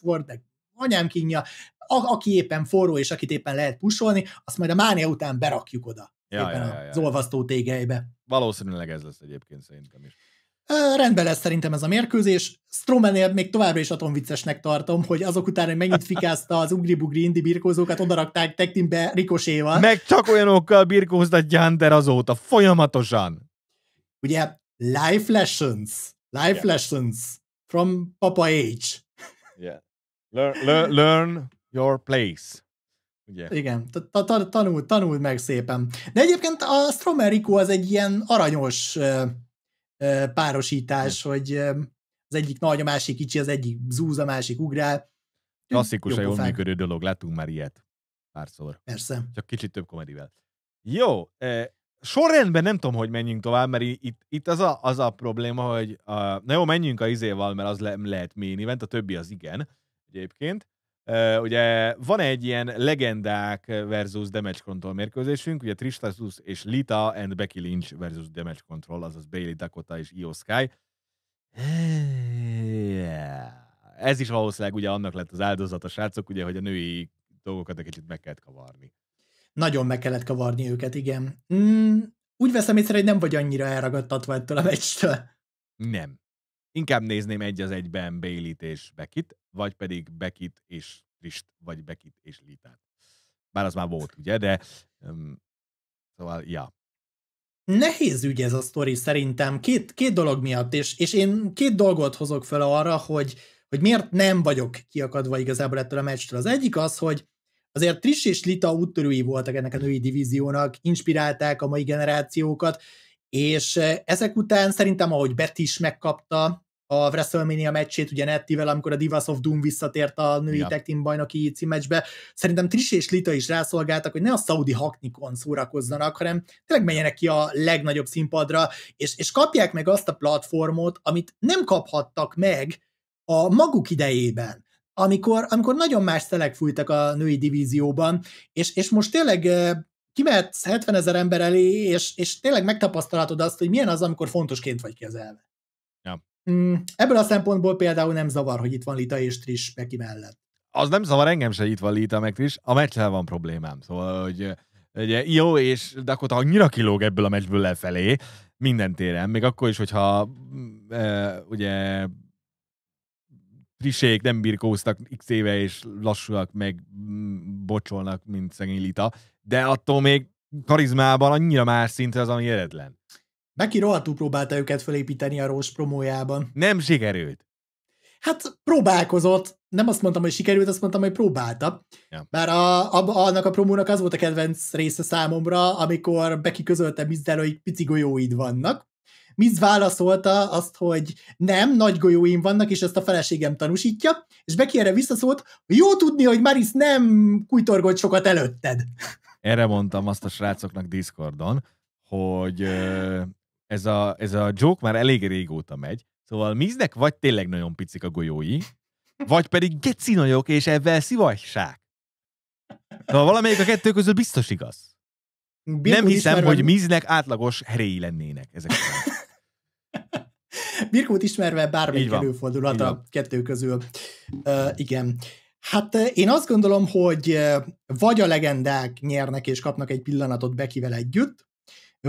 Ford, meg anyám kínja, a- aki éppen forró, és akit éppen lehet pusolni, azt majd a Mania után berakjuk oda. Ja, éppen ja, ja, ja. az olvasztó tégelybe. Valószínűleg ez lesz egyébként szerintem is. Ö, rendben lesz szerintem ez a mérkőzés. Stromenél még továbbra is atomviccesnek tartom, hogy azok után, hogy megint fikázta az ugribugri indi birkózókat, odarakták tektimbe rikoséval. Meg csak olyanokkal birkóztatja Gyander azóta, folyamatosan. Ugye, life lessons, life yeah. lessons from Papa Age. Yeah. Learn, learn, learn your place. Ugye? Igen, tanuld, tanuld meg szépen. De egyébként a Stromerico az egy ilyen aranyos párosítás, Igen. Hm. hogy az egyik nagy, a másik kicsi, az egyik zúz, a másik ugrál. Klasszikus, jól működő dolog, láttunk már ilyet párszor. Persze. Csak kicsit több komedivel. Jó, sorrendben nem tudom, hogy menjünk tovább, mert itt, itt az, a, az a probléma, hogy a, na jó, menjünk a izéval, mert az le, lehet main event, a többi az igen egyébként. Uh, ugye van egy ilyen legendák versus damage control mérkőzésünk, ugye Tristatus és Lita and Becky Lynch versus damage control, azaz Bailey, Dakota és Io Sky. Ez is valószínűleg ugye annak lett az áldozat a srácok, ugye, hogy a női dolgokat egy kicsit meg kellett kavarni. Nagyon meg kellett kavarni őket, igen. Mm, úgy veszem észre, hogy nem vagy annyira elragadtatva ettől a meccstől. Nem. Inkább nézném egy az egyben Bailey-t és Bekit, vagy pedig Bekit és Trist, vagy Bekit és Litát. Bár az már volt, ugye, de um, szóval, ja. Nehéz ügy ez a sztori szerintem, két, két dolog miatt, és, és én két dolgot hozok fel arra, hogy, hogy miért nem vagyok kiakadva igazából ettől a meccstől. Az egyik az, hogy azért Trish és Lita úttörői voltak ennek a női divíziónak, inspirálták a mai generációkat, és eh, ezek után szerintem, ahogy Bet is megkapta a WrestleMania meccsét, ugye Nettivel, amikor a Divas of Doom visszatért a női yeah. tag team bajnoki címecsbe. Szerintem Trish és Lita is rászolgáltak, hogy ne a Saudi haknikon szórakozzanak, hanem tényleg menjenek ki a legnagyobb színpadra, és, és kapják meg azt a platformot, amit nem kaphattak meg a maguk idejében amikor, amikor nagyon más szelek fújtak a női divízióban, és, és most tényleg eh, kimehetsz 70 ezer ember elé, és, és tényleg megtapasztalhatod azt, hogy milyen az, amikor fontosként vagy kezelve. Mm, ebből a szempontból például nem zavar, hogy itt van Lita és Tris Peki mellett. Az nem zavar engem se, itt van Lita meg Tris. A meccsel van problémám. Szóval, hogy ugye jó, és Dakota annyira kilóg ebből a meccsből lefelé, minden téren, még akkor is, hogyha mm, e, ugye frisék nem birkóztak x éve, és lassúak, meg mm, bocsolnak, mint szegény Lita, de attól még karizmában annyira más szint az, ami eredlen. Neki rohadtul próbálta őket felépíteni a Rós promójában. Nem sikerült. Hát próbálkozott, nem azt mondtam, hogy sikerült, azt mondtam, hogy próbálta. Ja. Bár a, a, annak a promónak az volt a kedvenc része számomra, amikor Beki közölte Mizzel, hogy pici golyóid vannak. Miz válaszolta azt, hogy nem, nagy golyóim vannak, és ezt a feleségem tanúsítja, és Beki erre visszaszólt, jó tudni, hogy Maris nem kujtorgott sokat előtted. Erre mondtam azt a srácoknak Discordon, hogy ez a, ez a joke már elég régóta megy, szóval Miznek vagy tényleg nagyon picik a golyói, vagy pedig geci nagyok, és ebben szivajság. Szóval valamelyik a kettő közül biztos igaz. Birkó Nem hiszem, ismerve... hogy Miznek átlagos heréi lennének ezek. Birkót ismerve bármilyen előfordulhat a kettő közül. Uh, igen. Hát én azt gondolom, hogy vagy a legendák nyernek és kapnak egy pillanatot Bekivel együtt,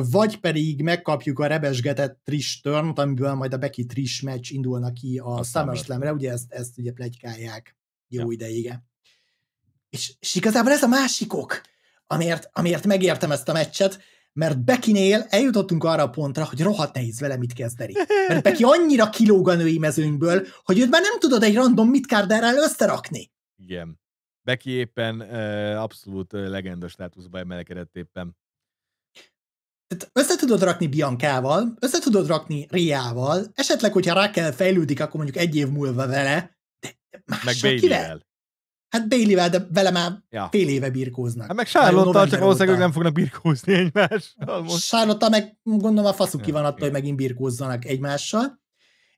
vagy pedig megkapjuk a rebesgetett Trish turnt, amiből majd a Becky Trish meccs indulna ki a, a SummerSlam-re, ugye ezt, ezt ugye plegykálják jó ja. ideig. És, és igazából ez a másikok, amiért, amiért megértem ezt a meccset, mert Bekinél eljutottunk arra a pontra, hogy rohadt nehéz vele mit kezdeni. Mert Beki annyira kilóg a női mezőnyből, hogy őt már nem tudod egy random mitkárderrel összerakni. Igen. Beki éppen uh, abszolút legendos legenda státuszba emelkedett éppen tehát össze tudod rakni Biancával, össze tudod rakni Riával, esetleg, hogyha kell fejlődik, akkor mondjuk egy év múlva vele, de Meg bailey Hát bailey de vele már ja. fél éve birkóznak. Hát meg charlotte csak valószínűleg nem fognak birkózni egymással. Most. charlotte meg gondolom a faszuk ki van attól, hogy megint birkózzanak egymással.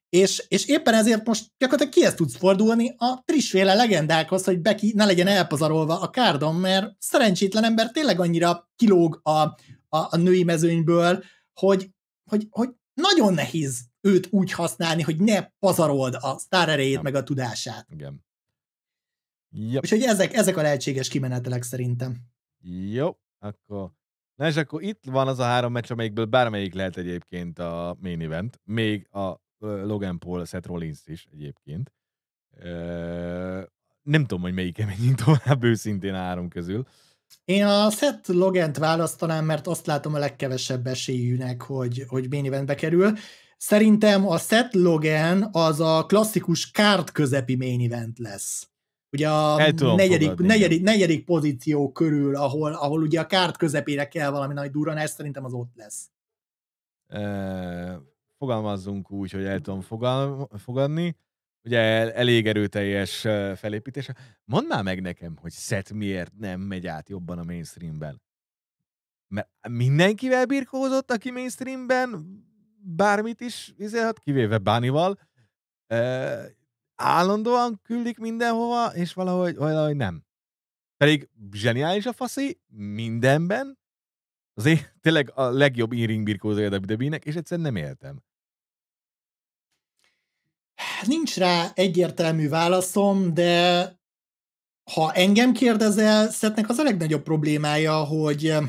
És, és éppen ezért most gyakorlatilag kihez tudsz fordulni? A trisféle legendákhoz, hogy beki ne legyen elpazarolva a kárdon, mert szerencsétlen ember tényleg annyira kilóg a a, a női mezőnyből, hogy, hogy, hogy nagyon nehéz őt úgy használni, hogy ne pazarold a sztár erejét, meg a tudását. Igen. Yep. Úgyhogy ezek, ezek a lehetséges kimenetelek szerintem. Jó, akkor Na és akkor itt van az a három meccs, amelyikből bármelyik lehet egyébként a main event, még a Logan Paul, Seth Rollins is egyébként. Nem tudom, hogy melyik menjünk tovább őszintén a három közül. Én a Seth Logent választanám, mert azt látom a legkevesebb esélyűnek, hogy, hogy main eventbe kerül. Szerintem a Seth Logan az a klasszikus kárt közepi main event lesz. Ugye a negyedik, fogadni. negyedik, negyedik, pozíció körül, ahol, ahol ugye a kárt közepére kell valami nagy duranás, szerintem az ott lesz. E, fogalmazzunk úgy, hogy el tudom fogal, fogadni ugye elég erőteljes felépítése. Mondd már meg nekem, hogy Seth miért nem megy át jobban a mainstreamben. Mert mindenkivel birkózott, aki mainstreamben bármit is izélhet, kivéve Bánival. E, állandóan küldik mindenhova, és valahogy, valahogy nem. Pedig zseniális a faszi, mindenben, az én, tényleg a legjobb in-ring birkózója a és egyszerűen nem éltem. Nincs rá egyértelmű válaszom, de ha engem kérdezel, Szetnek az a legnagyobb problémája, hogy eh,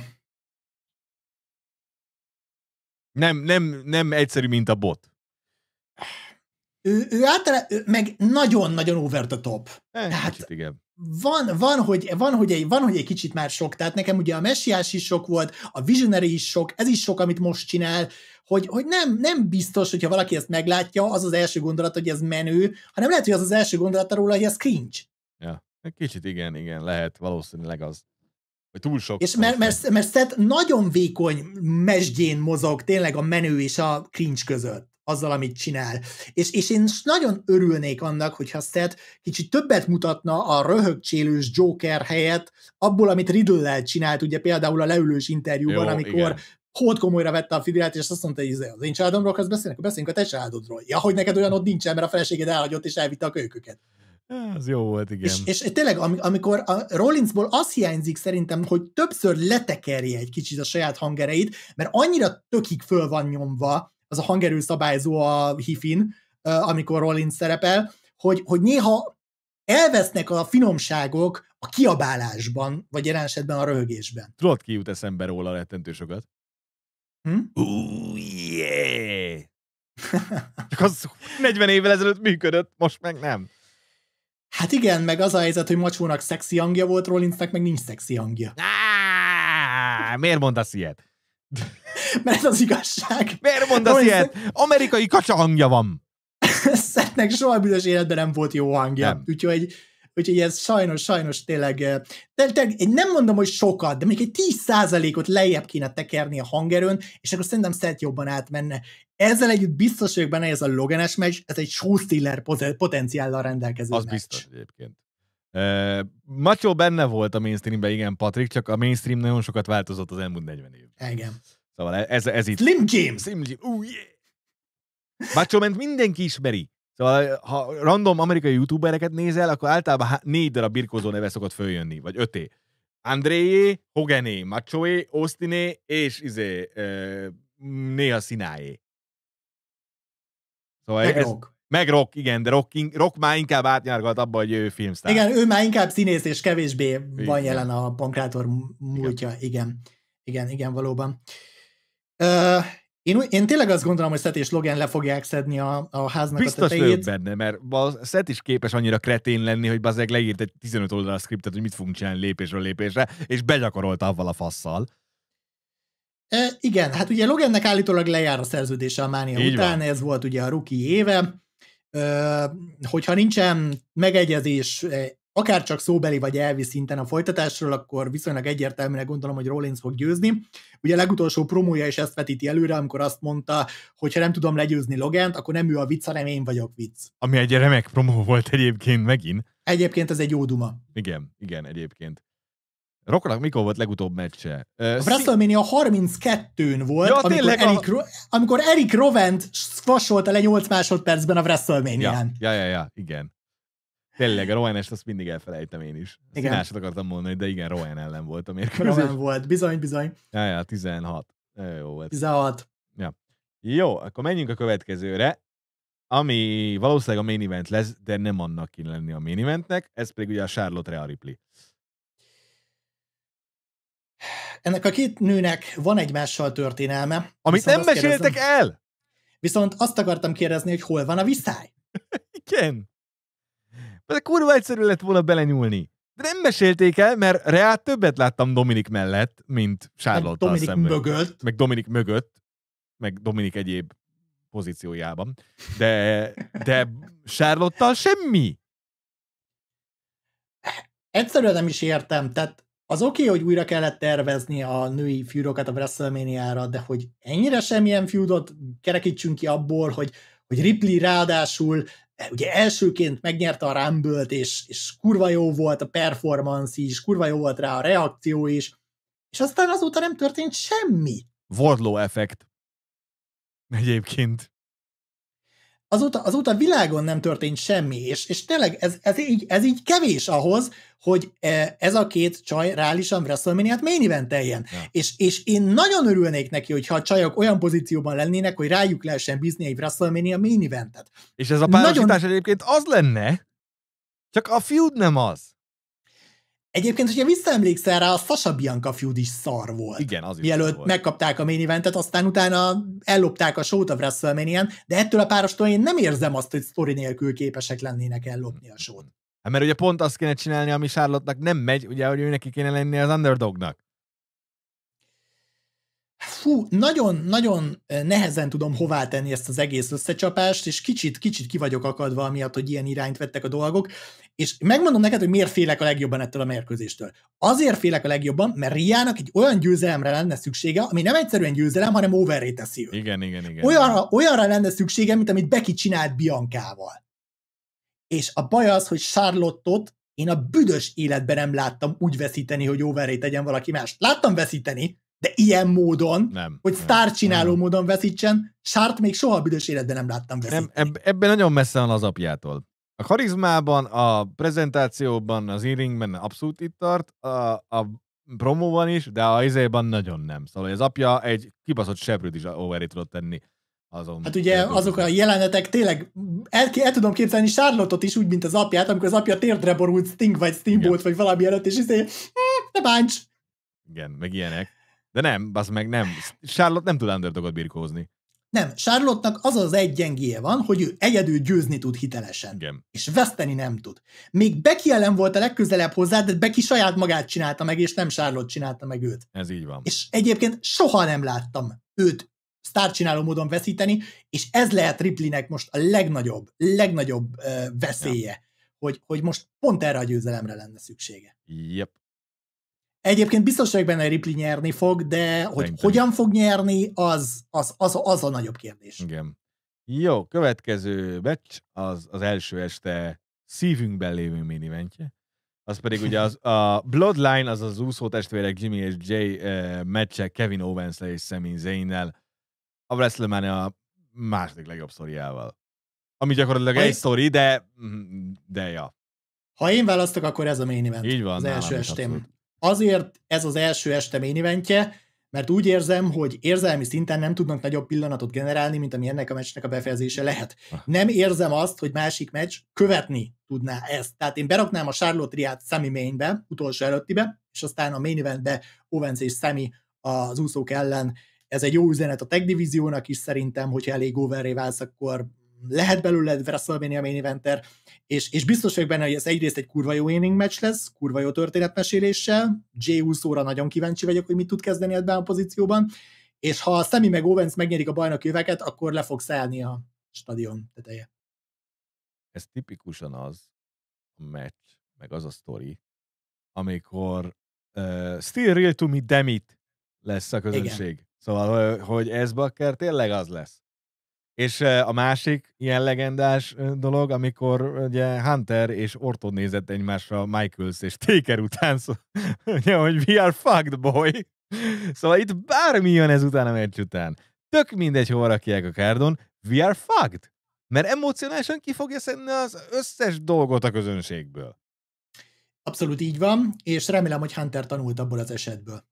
nem, nem, nem egyszerű, mint a bot. Ő, ő általában, meg nagyon-nagyon over the top. E, Tehát, igen van, van, hogy, van, hogy egy, van, hogy egy kicsit már sok. Tehát nekem ugye a messiás is sok volt, a visionary is sok, ez is sok, amit most csinál, hogy, hogy nem, nem biztos, hogyha valaki ezt meglátja, az az első gondolat, hogy ez menő, hanem lehet, hogy az az első gondolata róla, hogy ez cringe. Ja, egy kicsit igen, igen, lehet, valószínűleg az. Vagy túl sok. És mert, mert, mert Seth nagyon vékony mesdjén mozog tényleg a menő és a cringe között azzal, amit csinál. És, és én nagyon örülnék annak, hogyha Seth kicsit többet mutatna a röhögcsélős Joker helyett abból, amit riddle csinált, ugye például a leülős interjúban, Jó, amikor igen komolyra vette a figurát, és azt mondta, hogy izé, az én családomról kezd akkor beszéljünk a te családodról. Ja, hogy neked olyan ott nincsen, mert a feleséged elhagyott, és elvitte a kölyköket. Az jó volt, igen. És, és tényleg, amikor a Rollinsból az hiányzik szerintem, hogy többször letekerje egy kicsit a saját hangereit, mert annyira tökik föl van nyomva, az a hangerő szabályzó a hifin, amikor Rollins szerepel, hogy, hogy néha elvesznek a finomságok a kiabálásban, vagy jelen esetben a röhögésben. Tudod, ki jut eszembe róla rettentő sokat? Hm? Ooh, yeah! Csak az 40 évvel ezelőtt működött, most meg nem. Hát igen, meg az a helyzet, hogy Macsónak szexi hangja volt, Rollinsnek meg nincs szexi hangja. Ah, miért mondasz ilyet? Mert ez az igazság. Miért mondasz ilyet? Amerikai kacsa hangja van. Szetnek soha büdös életben nem volt jó hangja. Nem. Úgyhogy, úgyhogy ez sajnos, sajnos tényleg, de, eh, de, nem mondom, hogy sokat, de még egy 10%-ot lejjebb kéne tekerni a hangerőn, és akkor szerintem szett jobban átmenne. Ezzel együtt biztos vagyok benne, hogy ez a Loganes meccs, ez egy showstealer potenciállal rendelkező Az meccs. biztos egyébként. Uh, benne volt a mainstreamben, igen, Patrik, csak a mainstream nagyon sokat változott az elmúlt 40 év. Igen. Szóval e, ez, ez itt. Slim Jim! Slim Jim, uh, yeah. Macho ment mindenki ismeri. Szóval, e, ha random amerikai youtubereket nézel, akkor általában négy darab birkózó neve szokott följönni, vagy öté. Andréé, Hogané, Machoé, Austiné, és izé, e, néha Szináé. Szóval ez, meg rock, igen, de rock, rock már inkább átnyárgat abba, hogy ő filmsztár. Igen, ő már inkább színész, és kevésbé igen. van jelen a pankrátor múltja. Igen, igen, igen, igen valóban. Ö, én, én tényleg azt gondolom, hogy Seth és Logan le fogják szedni a, a háznak Biztos a tetejét. Biztos benne, mert Seth is képes annyira kretén lenni, hogy bazeg leírt egy 15 oldalas skriptet, hogy mit fogunk csinálni lépésről lépésre, és begyakorolta avval a fasszal. E, igen, hát ugye Logannek állítólag lejár a szerződése a Mánia után, van. ez volt ugye a ruki éve, hogyha nincsen megegyezés eh, akár csak szóbeli vagy elvi szinten a folytatásról, akkor viszonylag egyértelműen gondolom, hogy Rollins fog győzni. Ugye a legutolsó promója is ezt vetíti előre, amikor azt mondta, hogy ha nem tudom legyőzni Logent, akkor nem ő a vicc, hanem én vagyok vicc. Ami egy remek promó volt egyébként megint. Egyébként ez egy jó duma. Igen, igen, egyébként. Rokonak mikor volt legutóbb meccse? Uh, a WrestleMania 32-n volt, ja, amikor, Eric, a... amikor Eric Rovent squasholta le 8 másodpercben a wrestlemania Ja, ja, ja, ja, igen. Tényleg, a Rowan-est azt mindig elfelejtem én is. igen. Másod akartam mondani, de igen, Rowan ellen volt a mérkőzés. Rowan volt, bizony, bizony. Ja, ja, 16. jó volt. 16. Ja. Jó, akkor menjünk a következőre, ami valószínűleg a main event lesz, de nem annak kéne lenni a main eventnek, ez pedig ugye a Charlotte Rhea Ripley. Ennek a két nőnek van egymással történelme. Amit nem meséltek kérdezem, el! Viszont azt akartam kérdezni, hogy hol van a viszály? Igen. Mert kurva egyszerű lett volna belenyúlni. De nem mesélték el, mert Reát többet láttam Dominik mellett, mint Charlotte. Meg Dominik szemben. mögött. Meg Dominik mögött, meg Dominik egyéb pozíciójában. De, de charlotte semmi. Egyszerűen nem is értem, tehát az oké, okay, hogy újra kellett tervezni a női fiúdokat a wrestlemania de hogy ennyire semmilyen fiúdot kerekítsünk ki abból, hogy, hogy Ripley ráadásul e, ugye elsőként megnyerte a rumble és, és kurva jó volt a performance is, kurva jó volt rá a reakció is, és aztán azóta nem történt semmi. Wardlow effekt. Egyébként azóta, azóta világon nem történt semmi, és, és tényleg ez, ez, így, ez így kevés ahhoz, hogy e, ez a két csaj reálisan WrestleMania-t main event ja. és, és én nagyon örülnék neki, hogyha a csajok olyan pozícióban lennének, hogy rájuk lehessen bízni egy WrestleMania main eventet. És ez a párosítás nagyon... egyébként az lenne, csak a feud nem az. Egyébként, hogyha visszaemlékszel rá, a Sasha Bianca feud is szar volt. Igen, az Mielőtt volt. megkapták a main eventet, aztán utána ellopták a sót a wrestlemania de ettől a párostól én nem érzem azt, hogy sztori nélkül képesek lennének ellopni a sót. Hát mert ugye pont azt kéne csinálni, ami charlotte nem megy, ugye, hogy ő neki kéne lenni az underdognak. Fú, nagyon-nagyon eh, nehezen tudom hová tenni ezt az egész összecsapást, és kicsit-kicsit ki vagyok akadva amiatt, hogy ilyen irányt vettek a dolgok. És megmondom neked, hogy miért félek a legjobban ettől a mérkőzéstől. Azért félek a legjobban, mert Riának egy olyan győzelemre lenne szüksége, ami nem egyszerűen győzelem, hanem overré teszi őt. Igen, igen, igen. Olyanra, olyanra lenne szüksége, mint amit beki csinált Biancával. És a baj az, hogy Charlottot én a büdös életben nem láttam úgy veszíteni, hogy overré tegyen valaki más. Láttam veszíteni, de ilyen módon, nem, hogy csináló módon veszítsen, Sárt még soha büdös életben nem láttam veszíteni. Nem, eb- ebben nagyon messze van az apjától. A karizmában, a prezentációban, az earringben abszolút itt tart, a, a promóban is, de a izében nagyon nem. Szóval az apja egy kibaszott seprőt is overit tudott tenni. Azon hát ugye azok a jelenetek tényleg, el, el tudom képzelni charlotte is úgy, mint az apját, amikor az apja térdre borult Sting vagy Steamboat vagy valami előtt, és izé, hm, ne bánts! Igen, meg ilyenek. De nem, az meg nem. Charlotte nem tud underdogot birkózni. Nem, Charlotte-nak az az egy gyengéje van, hogy ő egyedül győzni tud hitelesen. Igen. És veszteni nem tud. Még Becky ellen volt a legközelebb hozzá, de Becky saját magát csinálta meg, és nem Charlotte csinálta meg őt. Ez így van. És egyébként soha nem láttam őt sztárcsináló módon veszíteni, és ez lehet Ripleynek most a legnagyobb, legnagyobb uh, veszélye, ja. hogy, hogy most pont erre a győzelemre lenne szüksége. Yep. Egyébként biztos vagyok benne, hogy Ripley nyerni fog, de hogy Szerintem. hogyan fog nyerni, az, az, az, az a nagyobb kérdés. Igen. Jó, következő becs az, az első este szívünkben lévő miniventje. Az pedig ugye az, a Bloodline, az az úszó testvérek Jimmy és Jay e, meccse Kevin owens és Sami zayn a WrestleMania a második legjobb sztoriával. Ami gyakorlatilag ha egy én... sztori, de, mm, de ja. Ha én választok, akkor ez a main event. Így van. Az első estém. Abszolút. Azért ez az első este main eventje, mert úgy érzem, hogy érzelmi szinten nem tudnak nagyobb pillanatot generálni, mint ami ennek a meccsnek a befejezése lehet. Ah. Nem érzem azt, hogy másik meccs követni tudná ezt. Tehát én beraknám a Charlotte Riát Sami mainbe, utolsó előttibe, és aztán a main eventbe Owens és Sami az úszók ellen. Ez egy jó üzenet a tag divíziónak is szerintem, hogyha elég overré válsz, akkor lehet belőled WrestleMania main eventer, és, és biztos vagyok benne, hogy ez egyrészt egy kurva jó inning meccs lesz, kurva jó történetmeséléssel, J20 óra nagyon kíváncsi vagyok, hogy mit tud kezdeni ebben a pozícióban, és ha a Sammy meg Owens megnyerik a bajnak jöveket, akkor le fog szállni a stadion teteje. Ez tipikusan az a meccs, meg az a sztori, amikor uh, still real to me, damn it, lesz a közönség. Igen. Szóval, hogy ez bakker tényleg az lesz. És a másik ilyen legendás dolog, amikor ugye Hunter és Orton nézett egymásra Michaels és Taker után, szóval, ugye, hogy we are fucked, boy. Szóval itt bármi jön ez utána, a meccs után. Tök mindegy, hova rakják a kárdon, we are fucked. Mert emocionálisan ki fogja szedni az összes dolgot a közönségből. Abszolút így van, és remélem, hogy Hunter tanult abból az esetből.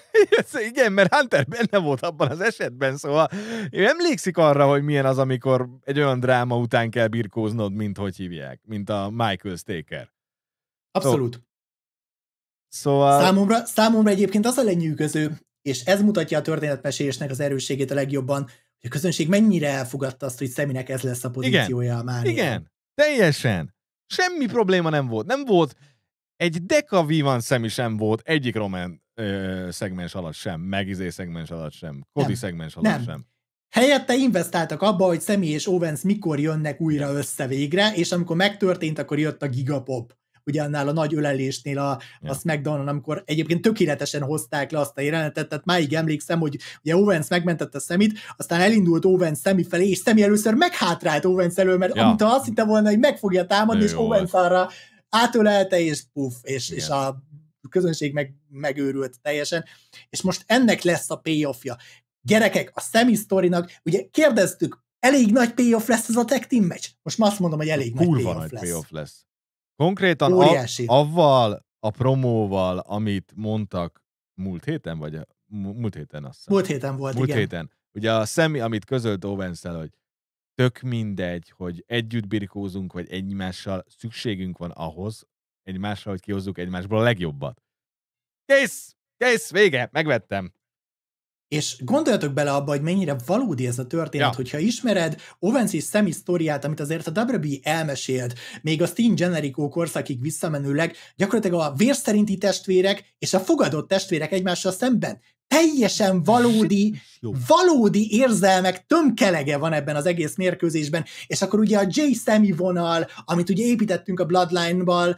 Igen, mert Hunter benne volt abban az esetben, szóval ő emlékszik arra, hogy milyen az, amikor egy olyan dráma után kell birkóznod, mint hogy hívják, mint a Michael Staker. Abszolút. Szóval... Számomra, számomra egyébként az a lenyűgöző, és ez mutatja a történetmesélésnek az erősségét a legjobban, hogy a közönség mennyire elfogadta azt, hogy Szeminek ez lesz a pozíciója igen, a mánián. Igen, teljesen. Semmi probléma nem volt. Nem volt, egy deka vívan szemi sem volt egyik román ö, szegmens alatt sem, megizé szegmens alatt sem, Cody nem. szegmens alatt nem. sem. Helyette investáltak abba, hogy Sammy és Owens mikor jönnek újra össze végre, és amikor megtörtént, akkor jött a gigapop ugye annál a nagy ölelésnél a, ja. a SmackDown-on, amikor egyébként tökéletesen hozták le azt a jelenetet, tehát máig emlékszem, hogy ugye Owens megmentette Szemit, aztán elindult Owens Szemi felé, és Szemi először meghátrált Owens elől, mert ja. amit azt hitte volna, hogy meg fogja támadni, Ő és Owens arra átölelte, és puff, és, Igen. és a közönség meg, megőrült teljesen, és most ennek lesz a payoffja. Gyerekek, a semi ugye kérdeztük, elég nagy payoff lesz ez a tech team meccs? Most már azt mondom, hogy elég hát nagy, payoff, nagy lesz. payoff lesz. Konkrétan a avval a promóval, amit mondtak múlt héten, vagy a, múlt héten azt Múlt héten volt, múlt igen. héten. Ugye a szemi, amit közölt owens hogy tök mindegy, hogy együtt birkózunk, vagy egymással szükségünk van ahhoz, egymásra, hogy kihozzuk egymásból a legjobbat. Kész! Kész! Vége! Megvettem! És gondoljatok bele abba, hogy mennyire valódi ez a történet, ja. hogyha ismered Owens és Sammy sztoriát, amit azért a WB elmesélt, még a Steam Generico korszakig visszamenőleg, gyakorlatilag a vérszerinti testvérek és a fogadott testvérek egymással szemben teljesen valódi, valódi érzelmek tömkelege van ebben az egész mérkőzésben, és akkor ugye a J Sammy vonal, amit ugye építettünk a Bloodline-bal,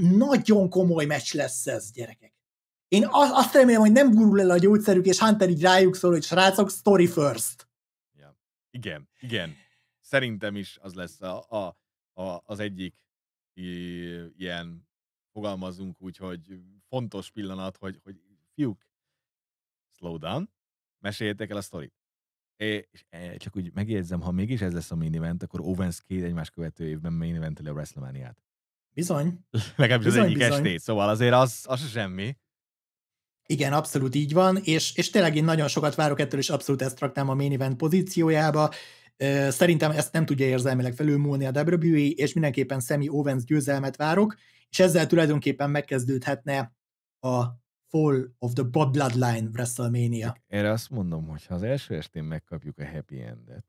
nagyon komoly meccs lesz ez, gyerekek. Én azt remélem, hogy nem gurul el a gyógyszerük, és Hunter így rájuk szól, hogy srácok, story first. Ja. Igen, igen. Szerintem is az lesz a, a, a, az egyik ilyen fogalmazunk úgy, hogy fontos pillanat, hogy, hogy fiúk, slow down, meséljétek el a sztorit. É, és csak úgy megjegyzem, ha mégis ez lesz a main event, akkor Owens két egymás követő évben main event a WrestleMania-t. Bizony. Legalábbis az egyik bizony. estét, szóval azért az, az semmi. Igen, abszolút így van, és, és tényleg én nagyon sokat várok ettől, és abszolút ezt raktam a main event pozíciójába. Szerintem ezt nem tudja érzelmileg felülmúlni a WWE, és mindenképpen Sammy Owens győzelmet várok, és ezzel tulajdonképpen megkezdődhetne a Fall of the Bloodline WrestleMania. Erre azt mondom, hogy ha az első estén megkapjuk a happy endet,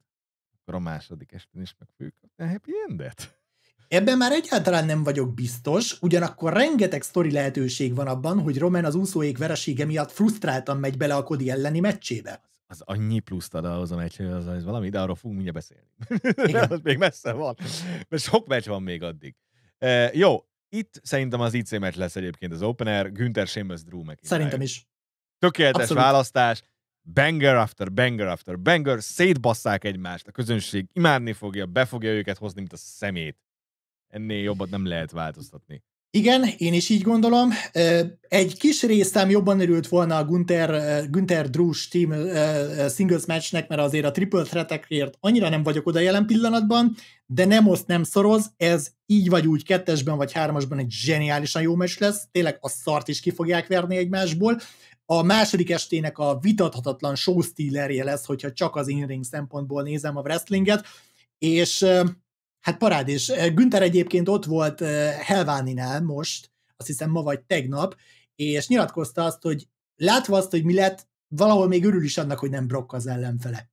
akkor a második estén is megkapjuk a happy endet. Ebben már egyáltalán nem vagyok biztos, ugyanakkor rengeteg sztori lehetőség van abban, hogy Roman az úszóék veresége miatt frusztráltan megy bele a Kodi elleni meccsébe. Az annyi pluszt ad ahhoz a meccshez, az, az valami, de arról fogunk mindjárt beszélni. Igen. az még messze van, mert sok meccs van még addig. E, jó, itt szerintem az IC meccs lesz egyébként az opener, Günther Seamus Drew meg. Szerintem is. Tökéletes Abszolút. választás, banger after banger after banger, szétbasszák egymást, a közönség imádni fogja, be fogja őket hozni, mint a szemét ennél jobbat nem lehet változtatni. Igen, én is így gondolom. Egy kis részem jobban örült volna a Günther, Günther Drus team singles matchnek, mert azért a triple threatekért annyira nem vagyok oda jelen pillanatban, de nem oszt, nem szoroz, ez így vagy úgy kettesben vagy hármasban egy zseniálisan jó meccs lesz, tényleg a szart is ki fogják verni egymásból. A második estének a vitathatatlan showstealerje lesz, hogyha csak az in-ring szempontból nézem a wrestlinget, és Hát parádés. Eh, Günther egyébként ott volt eh, Helváninál most, azt hiszem ma vagy tegnap, és nyilatkozta azt, hogy látva azt, hogy mi lett, valahol még örül is annak, hogy nem Brock az ellenfele.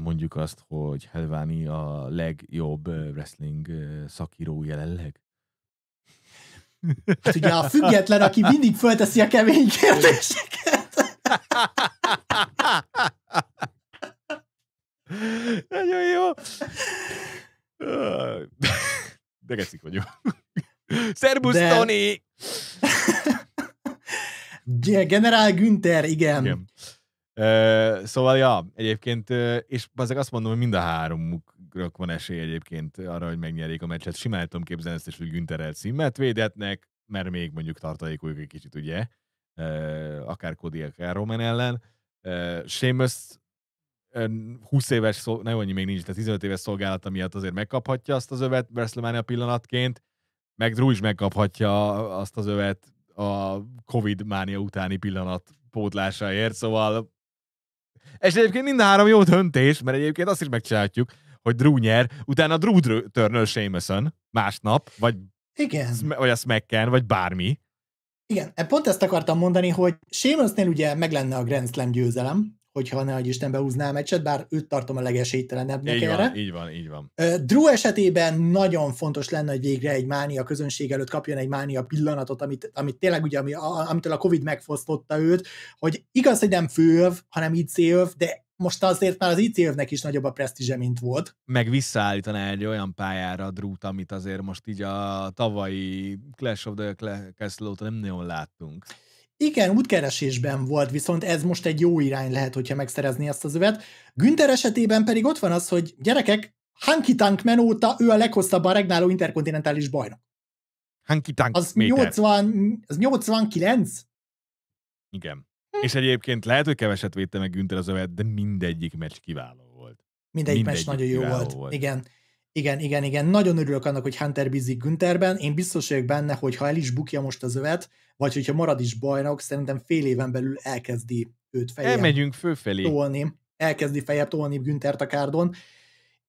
Mondjuk azt, hogy Helváni a legjobb eh, wrestling szakíró jelenleg. Hát ugye a független, aki mindig fölteszi a kemény kérdéseket. Nagyon jó. De gecik vagyok. Szerbusz, De... Tony! Generál Günther, igen. igen. szóval, ja, egyébként, és azért azt mondom, hogy mind a háromuknak van esély egyébként arra, hogy megnyerik a meccset. Simán tudom képzelni ezt hogy Günther el címet védetnek, mert még mondjuk tartalékoljuk egy kicsit, ugye, akár Kodi, akár Roman ellen. Seamus 20 éves, szol... ne annyi még nincs, tehát 15 éves szolgálata miatt azért megkaphatja azt az övet WrestleMania pillanatként, meg Drew is megkaphatja azt az övet a Covid mánia utáni pillanat pótlásáért, szóval és egyébként mind a három jó döntés, mert egyébként azt is megcsinálhatjuk, hogy Drew nyer, utána Drew törnöl Seamuson másnap, vagy, Igen. vagy a Smacken, vagy bármi. Igen, e pont ezt akartam mondani, hogy Seamusnél ugye meg lenne a Grand Slam győzelem, hogyha ne hogy Isten behúzná a meccset, bár őt tartom a legesélytelenebbnek így erre. Van, így van, így van. Drew esetében nagyon fontos lenne, hogy végre egy mánia közönség előtt kapjon egy mánia pillanatot, amit, amit tényleg ugye, ami, amitől a Covid megfosztotta őt, hogy igaz, hogy nem főöv, hanem ICÖV, de most azért már az icf nek is nagyobb a presztízse, mint volt. Meg visszaállítaná egy olyan pályára drút, amit azért most így a tavalyi Clash of the Castle óta nem nagyon láttunk. Igen, útkeresésben volt, viszont ez most egy jó irány lehet, hogyha megszerezni ezt az övet. Günther esetében pedig ott van az, hogy gyerekek, Hanky Tank menóta ő a leghosszabban regnáló interkontinentális bajnok. Hanky Tank az méter. 80, az 89? Igen. Hm. És egyébként lehet, hogy keveset védte meg Günther az övet, de mindegyik meccs kiváló volt. Mindegyik, mindegyik meccs nagyon jó volt. volt. Igen. Igen, igen, igen. Nagyon örülök annak, hogy Hunter bízik Günterben. Én biztos vagyok benne, hogy ha el is bukja most az övet, vagy hogyha marad is bajnok, szerintem fél éven belül elkezdi őt fejjel. Elmegyünk fölfelé. Tolni. Elkezdi fejjel tolni Güntert a kárdon,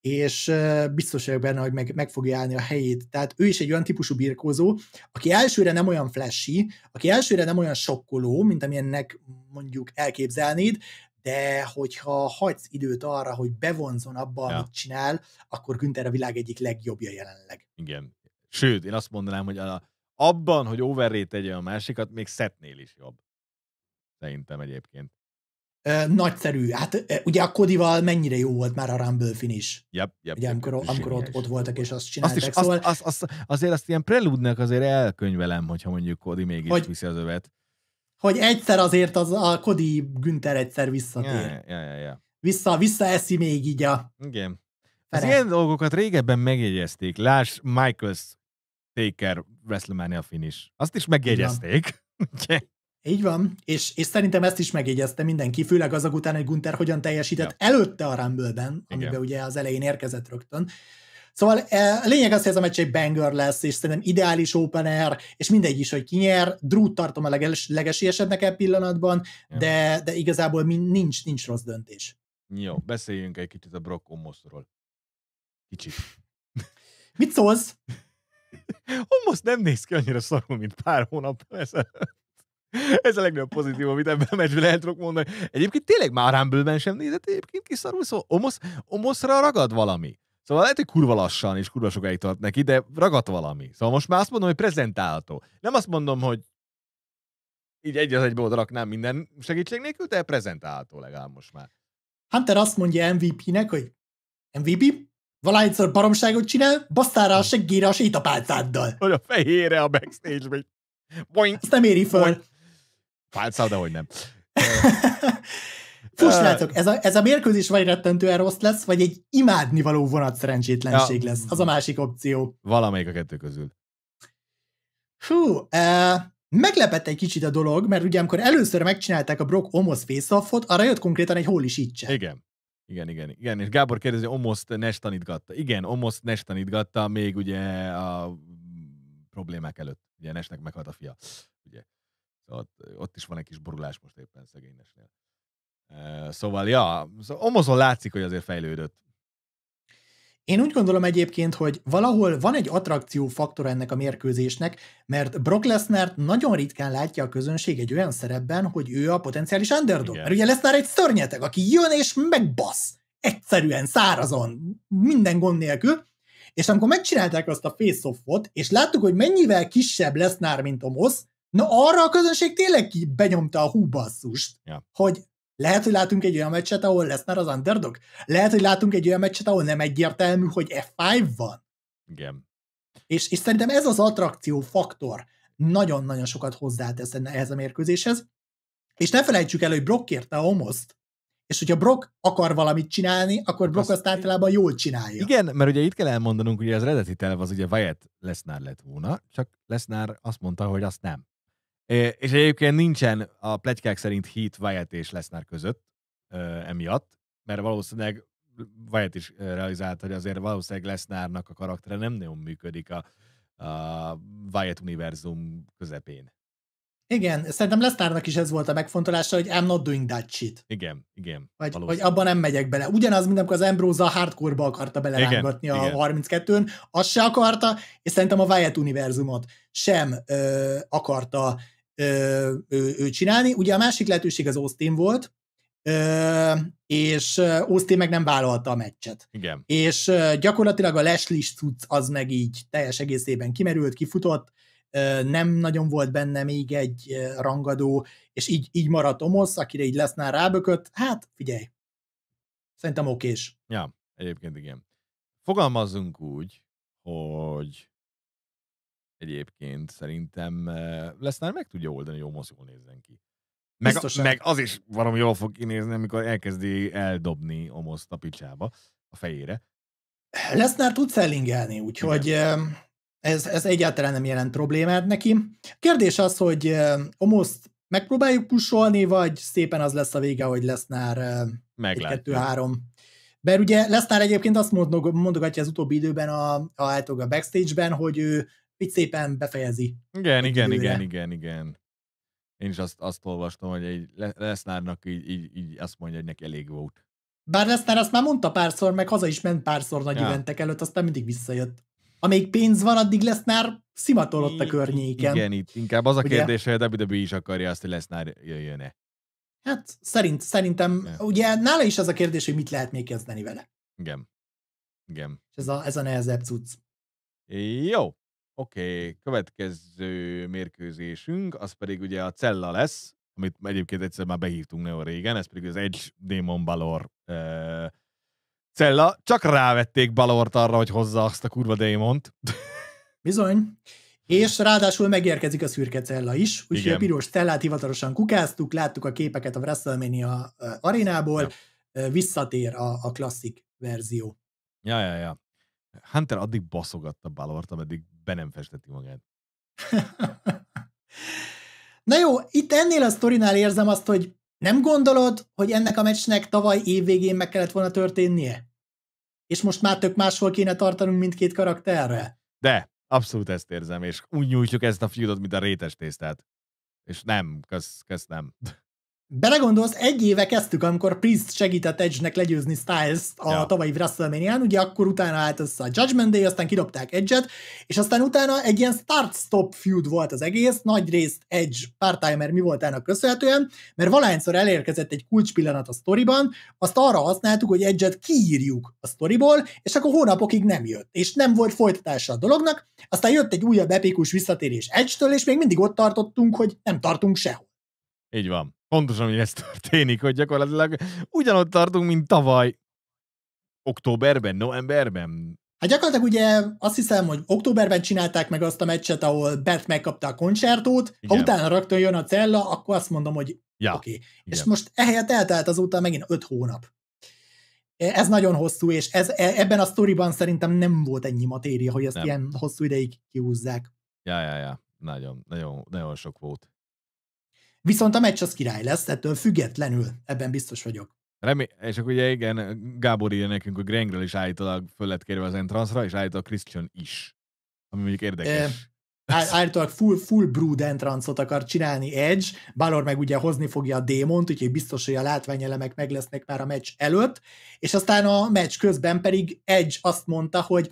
és biztos vagyok benne, hogy meg, meg fogja állni a helyét. Tehát ő is egy olyan típusú birkózó, aki elsőre nem olyan flashy, aki elsőre nem olyan sokkoló, mint amilyennek mondjuk elképzelnéd, de hogyha hagysz időt arra, hogy bevonzon abba, ja. amit csinál, akkor Günther a világ egyik legjobbja jelenleg. Igen. Sőt, én azt mondanám, hogy a, abban, hogy overrate tegye a másikat, még szetnél is jobb. Szerintem egyébként. Ö, nagyszerű. Hát ugye a Kodival mennyire jó volt már a Rumble finish. Yep, yep, ugye, amikor, yep, amikor ott, ott voltak és azt csinálták. Azt is, szóval... azt, azt, azt, azért azt ilyen preludnak azért elkönyvelem, hogyha mondjuk Kodi mégis hogy, viszi az övet hogy egyszer azért az a Kodi Günther egyszer visszatér. Yeah, yeah, yeah, yeah. Vissza, visszaeszi még így a... Igen. Az ilyen dolgokat régebben megjegyezték. Láss Michaels Taker WrestleMania finish. Azt is megjegyezték. Így van, és, és szerintem ezt is megjegyezte mindenki, főleg azok után, hogy Gunther hogyan teljesített ja. előtte a Rumble-ben, amiben ugye az elején érkezett rögtön. Szóval e, a lényeg az, hogy ez a meccs egy banger lesz, és szerintem ideális opener, és mindegy is, hogy ki nyer. Drew tartom a leges, legesélyesebbnek ebben pillanatban, ja. de, de igazából nincs, nincs rossz döntés. Jó, beszéljünk egy kicsit a Brock Omosról. Kicsit. Mit szólsz? Omos nem néz ki annyira szarul, mint pár hónap ezelőtt. Ez a legnagyobb pozitív, amit ebben a meccsben lehet tudok mondani. Egyébként tényleg már Rumble-ben sem nézett, egyébként kiszarul, szó. Szóval Omos, Omosra ragad valami. Szóval lehet, hogy kurva lassan és kurva sokáig tart neki, de ragadt valami. Szóval most már azt mondom, hogy prezentálható. Nem azt mondom, hogy így egy az egy oda raknám minden segítség nélkül, de prezentálható legalább most már. Hunter azt mondja MVP-nek, hogy MVP, valahányszor baromságot csinál, basszára a seggére a sétapálcáddal. Hogy a fehére a backstage vagy... Boink. Ezt nem éri föl. Boink. de hogy nem. Fuss, uh, ez a, ez a mérkőzés vagy rettentően rossz lesz, vagy egy imádnivaló vonat szerencsétlenség ja. lesz. Az a másik opció. Valamelyik a kettő közül. Hú, uh, meglepett egy kicsit a dolog, mert ugye amikor először megcsinálták a Brock Omos face arra jött konkrétan egy holy shit Igen. Igen, igen, igen. És Gábor kérdezi, Omoszt Nes tanítgatta. Igen, Omoszt Nes tanítgatta még ugye a problémák előtt. Ugye Nesnek meghalt a fia. Ugye. Szóval ott, ott is van egy kis borulás most éppen szegényesnél. Szóval, ja, Amazon látszik, hogy azért fejlődött. Én úgy gondolom egyébként, hogy valahol van egy attrakció faktor ennek a mérkőzésnek, mert Brock lesnar nagyon ritkán látja a közönség egy olyan szerepben, hogy ő a potenciális underdog. Igen. Mert ugye Lesnar egy szörnyeteg, aki jön és megbasz. Egyszerűen, szárazon, minden gond nélkül. És amikor megcsinálták azt a face és láttuk, hogy mennyivel kisebb Lesnar, mint Omos, na arra a közönség tényleg ki benyomta a húbasszust, ja. hogy lehet, hogy látunk egy olyan meccset, ahol Lesnar az underdog? Lehet, hogy látunk egy olyan meccset, ahol nem egyértelmű, hogy F5 van? Igen. És, és szerintem ez az attrakció faktor nagyon-nagyon sokat hozzátesz ehhez a mérkőzéshez. És ne felejtsük el, hogy Brock kérte a homoszt, és hogyha Brock akar valamit csinálni, akkor Brock azt, azt általában jól csinálja. Igen, mert ugye itt kell elmondanunk, hogy az eredeti terv az ugye Wyatt Lesnar lett volna, csak Lesnar azt mondta, hogy azt nem. És egyébként nincsen a pletykák szerint hit Wyatt és Lesnar között emiatt, mert valószínűleg Wyatt is realizált, hogy azért valószínűleg Lesnarnak a karaktere nem nagyon működik a, a Wyatt univerzum közepén. Igen, szerintem Lesnarnak is ez volt a megfontolása, hogy I'm not doing that shit. Igen, igen. Vagy, vagy abban nem megyek bele. Ugyanaz, mint amikor az Ambrose a hardcore-ba akarta belerángatni a igen. 32-n, azt se akarta, és szerintem a Wyatt univerzumot sem ö, akarta ő, ő csinálni. Ugye a másik lehetőség az Austin volt, és Austin meg nem vállalta a meccset. Igen. És gyakorlatilag a Leslie Stutz az meg így teljes egészében kimerült, kifutott, nem nagyon volt benne még egy rangadó, és így, így maradt Omosz, akire így lesznál rábökött, hát figyelj, szerintem okés. Ja, egyébként igen. Fogalmazzunk úgy, hogy egyébként szerintem eh, lesz már meg tudja oldani, jó most jól nézzen ki. Meg, meg az is valami jól fog kinézni, amikor elkezdi eldobni omoszt a picsába, a fejére. Lesznár tud szellingelni, úgyhogy ez, ez egyáltalán nem jelent problémát neki. Kérdés az, hogy omoszt megpróbáljuk pusolni, vagy szépen az lesz a vége, hogy Lesznár 1-2-3 mert ugye Lesznár egyébként azt mondogatja az utóbbi időben a, a, a backstage-ben, hogy ő így szépen befejezi. Igen, igen, igen, igen, igen. Én is azt, azt olvastam, hogy egy Lesnárnak így, így, így azt mondja, hogy neki elég volt. Bár Lesnár azt már mondta párszor, meg haza is ment párszor nagy ja. előtt, aztán mindig visszajött. Amíg pénz van, addig Lesnár szimatolott a környéken. Igen, itt inkább az a kérdés, hogy a WWE is akarja azt, hogy Lesnár jöjjön-e. Hát szerint, szerintem, ja. ugye nála is az a kérdés, hogy mit lehet még kezdeni vele. Igen. Igen. ez a, ez a nehezebb cucc. Jó, Oké, következő mérkőzésünk, az pedig ugye a Cella lesz, amit egyébként egyszer már behívtunk nagyon régen, ez pedig az Edge Demon Balor uh, Cella. Csak rávették Balort arra, hogy hozza azt a kurva démont. Bizony. És ráadásul megérkezik a szürke cella is, úgyhogy a piros cellát hivatalosan kukáztuk, láttuk a képeket a WrestleMania arénából, ja. visszatér a, a klasszik verzió. Ja, ja, ja. Hunter addig baszogatta Balort, ameddig be nem festeti magát. Na jó, itt ennél a sztorinál érzem azt, hogy nem gondolod, hogy ennek a meccsnek tavaly évvégén meg kellett volna történnie? És most már tök máshol kéne tartanunk mindkét karakterre? De, abszolút ezt érzem, és úgy nyújtjuk ezt a fiúdot, mint a rétes tésztát. És nem, kösz, kösz nem. Belegondolsz, egy éve kezdtük, amikor Priest segített Edge-nek legyőzni Styles-t a ja. tavalyi wrestlemania ugye akkor utána állt össze a Judgment Day, aztán kidobták Edge-et, és aztán utána egy ilyen start-stop feud volt az egész, nagy részt Edge part-timer mi ennek köszönhetően, mert valahányszor elérkezett egy kulcspillanat a sztoriban, azt arra használtuk, hogy Edge-et kiírjuk a sztoriból, és akkor hónapokig nem jött, és nem volt folytatása a dolognak, aztán jött egy újabb epikus visszatérés Edge-től, és még mindig ott tartottunk, hogy nem tartunk sehol. Így van. Pontosan, hogy ez történik, hogy gyakorlatilag ugyanott tartunk, mint tavaly októberben, novemberben. Hát gyakorlatilag ugye azt hiszem, hogy októberben csinálták meg azt a meccset, ahol Bert megkapta a koncertót, ha utána rögtön jön a cella, akkor azt mondom, hogy ja. oké. Okay. És most ehelyett eltelt azóta megint öt hónap. Ez nagyon hosszú, és ez, e, ebben a sztoriban szerintem nem volt ennyi matéria, hogy ezt nem. ilyen hosszú ideig kihúzzák. Ja, ja, ja. Nagyon, nagyon, nagyon sok volt. Viszont a meccs az király lesz, ettől függetlenül, ebben biztos vagyok. Remé- és akkor ugye igen, Gábor írja nekünk, hogy Grengről is állítólag föl lett kérve az entrance és állítólag Christian is. Ami mondjuk érdekes. E, állítólag full, full brood entrance akar csinálni Edge, Balor meg ugye hozni fogja a démont, úgyhogy biztos, hogy a látványelemek meg lesznek már a meccs előtt, és aztán a meccs közben pedig Edge azt mondta, hogy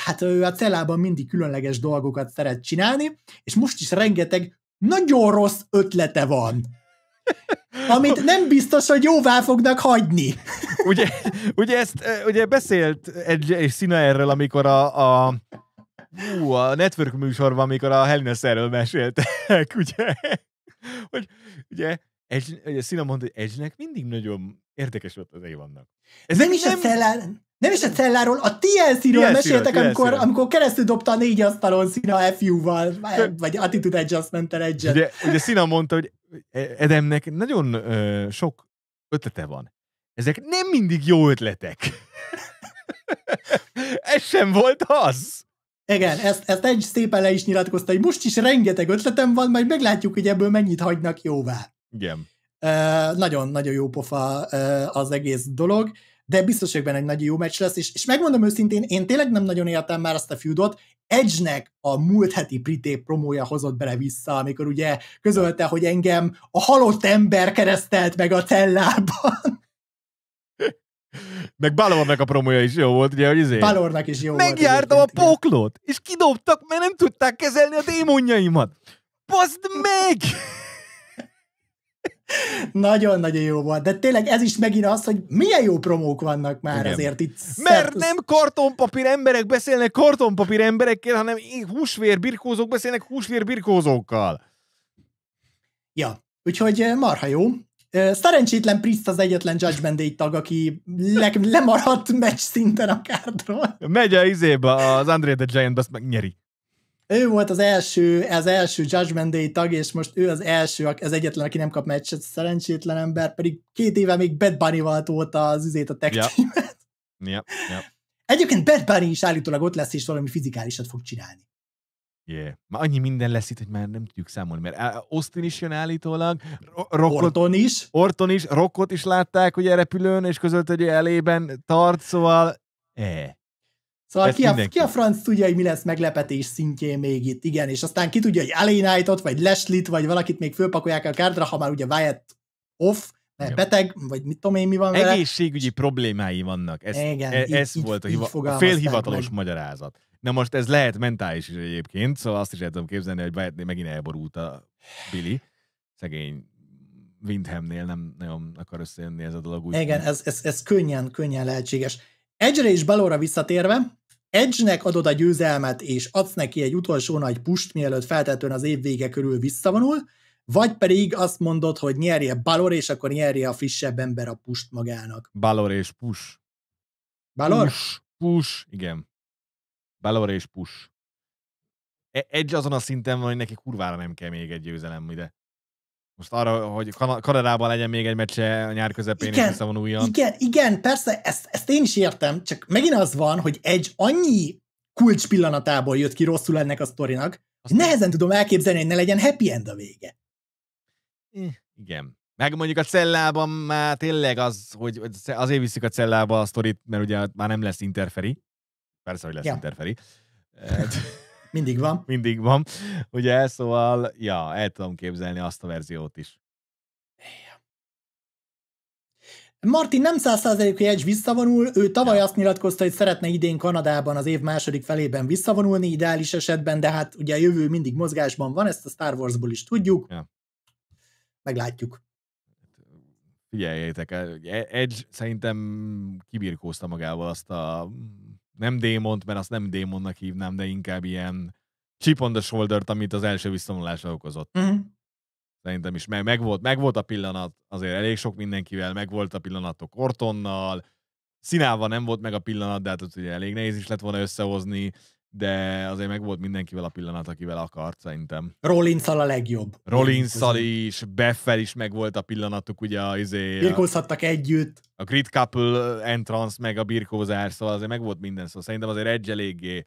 hát ő a cellában mindig különleges dolgokat szeret csinálni, és most is rengeteg nagyon rossz ötlete van, amit nem biztos, hogy jóvá fognak hagyni. ugye, ugye, ezt, eh, ugye beszélt egy Szina erről, amikor a, a ú, a Network műsorban, amikor a Helinus erről meséltek, ugye? Hogy ugye, egy, ugye Szina mondta, hogy egynek mindig nagyon érdekes ötletei vannak. Ez nem is nem... a szellel... Nem is a celláról, a TLC-ről meséltek, amikor, amikor keresztül dobta a négy asztalon Szina FU-val, vagy Attitude Adjustment-tel edge ugye, ugye Szina mondta, hogy e- Edemnek nagyon uh, sok ötlete van. Ezek nem mindig jó ötletek. Ez sem volt az. Igen, ezt, ezt egy szépen le is nyilatkozta, hogy most is rengeteg ötletem van, majd meglátjuk, hogy ebből mennyit hagynak jóvá. Igen. Nagyon-nagyon jó pofa az egész dolog de biztos hogy benne, egy nagy jó meccs lesz, és, és megmondom őszintén, én tényleg nem nagyon értem, már azt a feudot, Edge-nek a múlt heti prité promója hozott bele vissza, amikor ugye közölte, hogy engem a halott ember keresztelt meg a cellában. Meg Balornak a promója is jó volt, ugye, hogy izé. Balornak is jó Megjártam volt. Megjártam a poklot, és kidobtak, mert nem tudták kezelni a démonjaimat. Baszd meg! Nagyon-nagyon jó volt, de tényleg ez is megint az, hogy milyen jó promók vannak már Igen. azért itt. Mert nem kartonpapír emberek beszélnek kartonpapír emberekkel, hanem húsvér birkózók beszélnek húsvér birkózókkal. Ja, úgyhogy eh, marha jó. Eh, szerencsétlen Priest az egyetlen Judgment Day tag, aki le- lemaradt meccs szinten a kárdról. Megy a izébe, az André the Giant, azt megnyeri ő volt az első, az első Judgment Day tag, és most ő az első, ez egyetlen, aki nem kap meccset, szerencsétlen ember, pedig két éve még Bad bunny volt óta az üzét a tech yeah. teamet. Yep. Egyébként Bad Bunny is állítólag ott lesz, és valami fizikálisat fog csinálni. Yeah. Már annyi minden lesz itt, hogy már nem tudjuk számolni, mert Austin is jön állítólag, Rockot, Orton is, Orton is, Rockot is látták hogy repülőn, és közölt, hogy elében tart, szóval eh. Szóval ki a, ki a franc tudja, hogy mi lesz meglepetés szintjén még itt, igen, és aztán ki tudja, hogy Alien vagy Leslit, vagy valakit még fölpakolják a kárdra, ha már ugye Wyatt off, mert igen. beteg, vagy mit tudom én, mi van vele. Egészségügyi problémái vannak. Ez, igen, e, ez így, volt így, a, hiva, a félhivatalos meg. magyarázat. Na most ez lehet mentális is egyébként, szóval azt is el tudom képzelni, hogy Wyatt megint elborult a Billy, szegény Windhamnél nem nagyon akar összejönni ez a dolog. Úgy, igen, ez, ez, ez könnyen, könnyen lehetséges. Edge-re és Balorra visszatérve, Edge-nek adod a győzelmet, és adsz neki egy utolsó nagy pust, mielőtt feltétlenül az év vége körül visszavonul, vagy pedig azt mondod, hogy nyerje Balor, és akkor nyerje a frissebb ember a pust magának. Balor és push. Balor? Push, push, igen. Balor és push. E-, Edge azon a szinten van, hogy neki kurvára nem kell még egy győzelem ide. Most arra, hogy Kanadában legyen még egy meccse a nyár közepén, igen, és visszavonuljon. Igen, igen, persze, ezt, ezt én is értem, csak megint az van, hogy egy annyi kulcs pillanatából jött ki rosszul ennek a sztorinak, hogy nehezen tudom elképzelni, hogy ne legyen happy end a vége. Eh, igen. Meg mondjuk a cellában már tényleg az, hogy azért viszik a cellába a sztorit, mert ugye már nem lesz interferi. Persze, hogy lesz ja. interferi. Mindig van. Mindig van. Ugye, szóval, ja, el tudom képzelni azt a verziót is. Martin nem hogy Edge visszavonul, ő tavaly azt nyilatkozta, hogy szeretne idén Kanadában az év második felében visszavonulni, ideális esetben, de hát ugye a jövő mindig mozgásban van, ezt a Star Warsból is tudjuk. Ja. Meglátjuk. Figyeljétek, Edge szerintem kibirkózta magával azt a nem démont, mert azt nem démonnak hívnám, de inkább ilyen chip on the shoulder amit az első visszavonulása okozott. Mm. Szerintem is meg, meg, volt, meg volt a pillanat, azért elég sok mindenkivel, meg volt a pillanatok Ortonnal, Színával nem volt meg a pillanat, de hát ott ugye elég nehéz is lett volna összehozni de azért meg volt mindenkivel a pillanat, akivel akart, szerintem. rollins a legjobb. rollins is, Beffel is meg volt a pillanatuk, ugye az izé... Birkózhattak a, együtt. A Grid Couple eh, entrance, meg a birkózás, szóval azért meg volt minden, szóval szerintem azért egy eléggé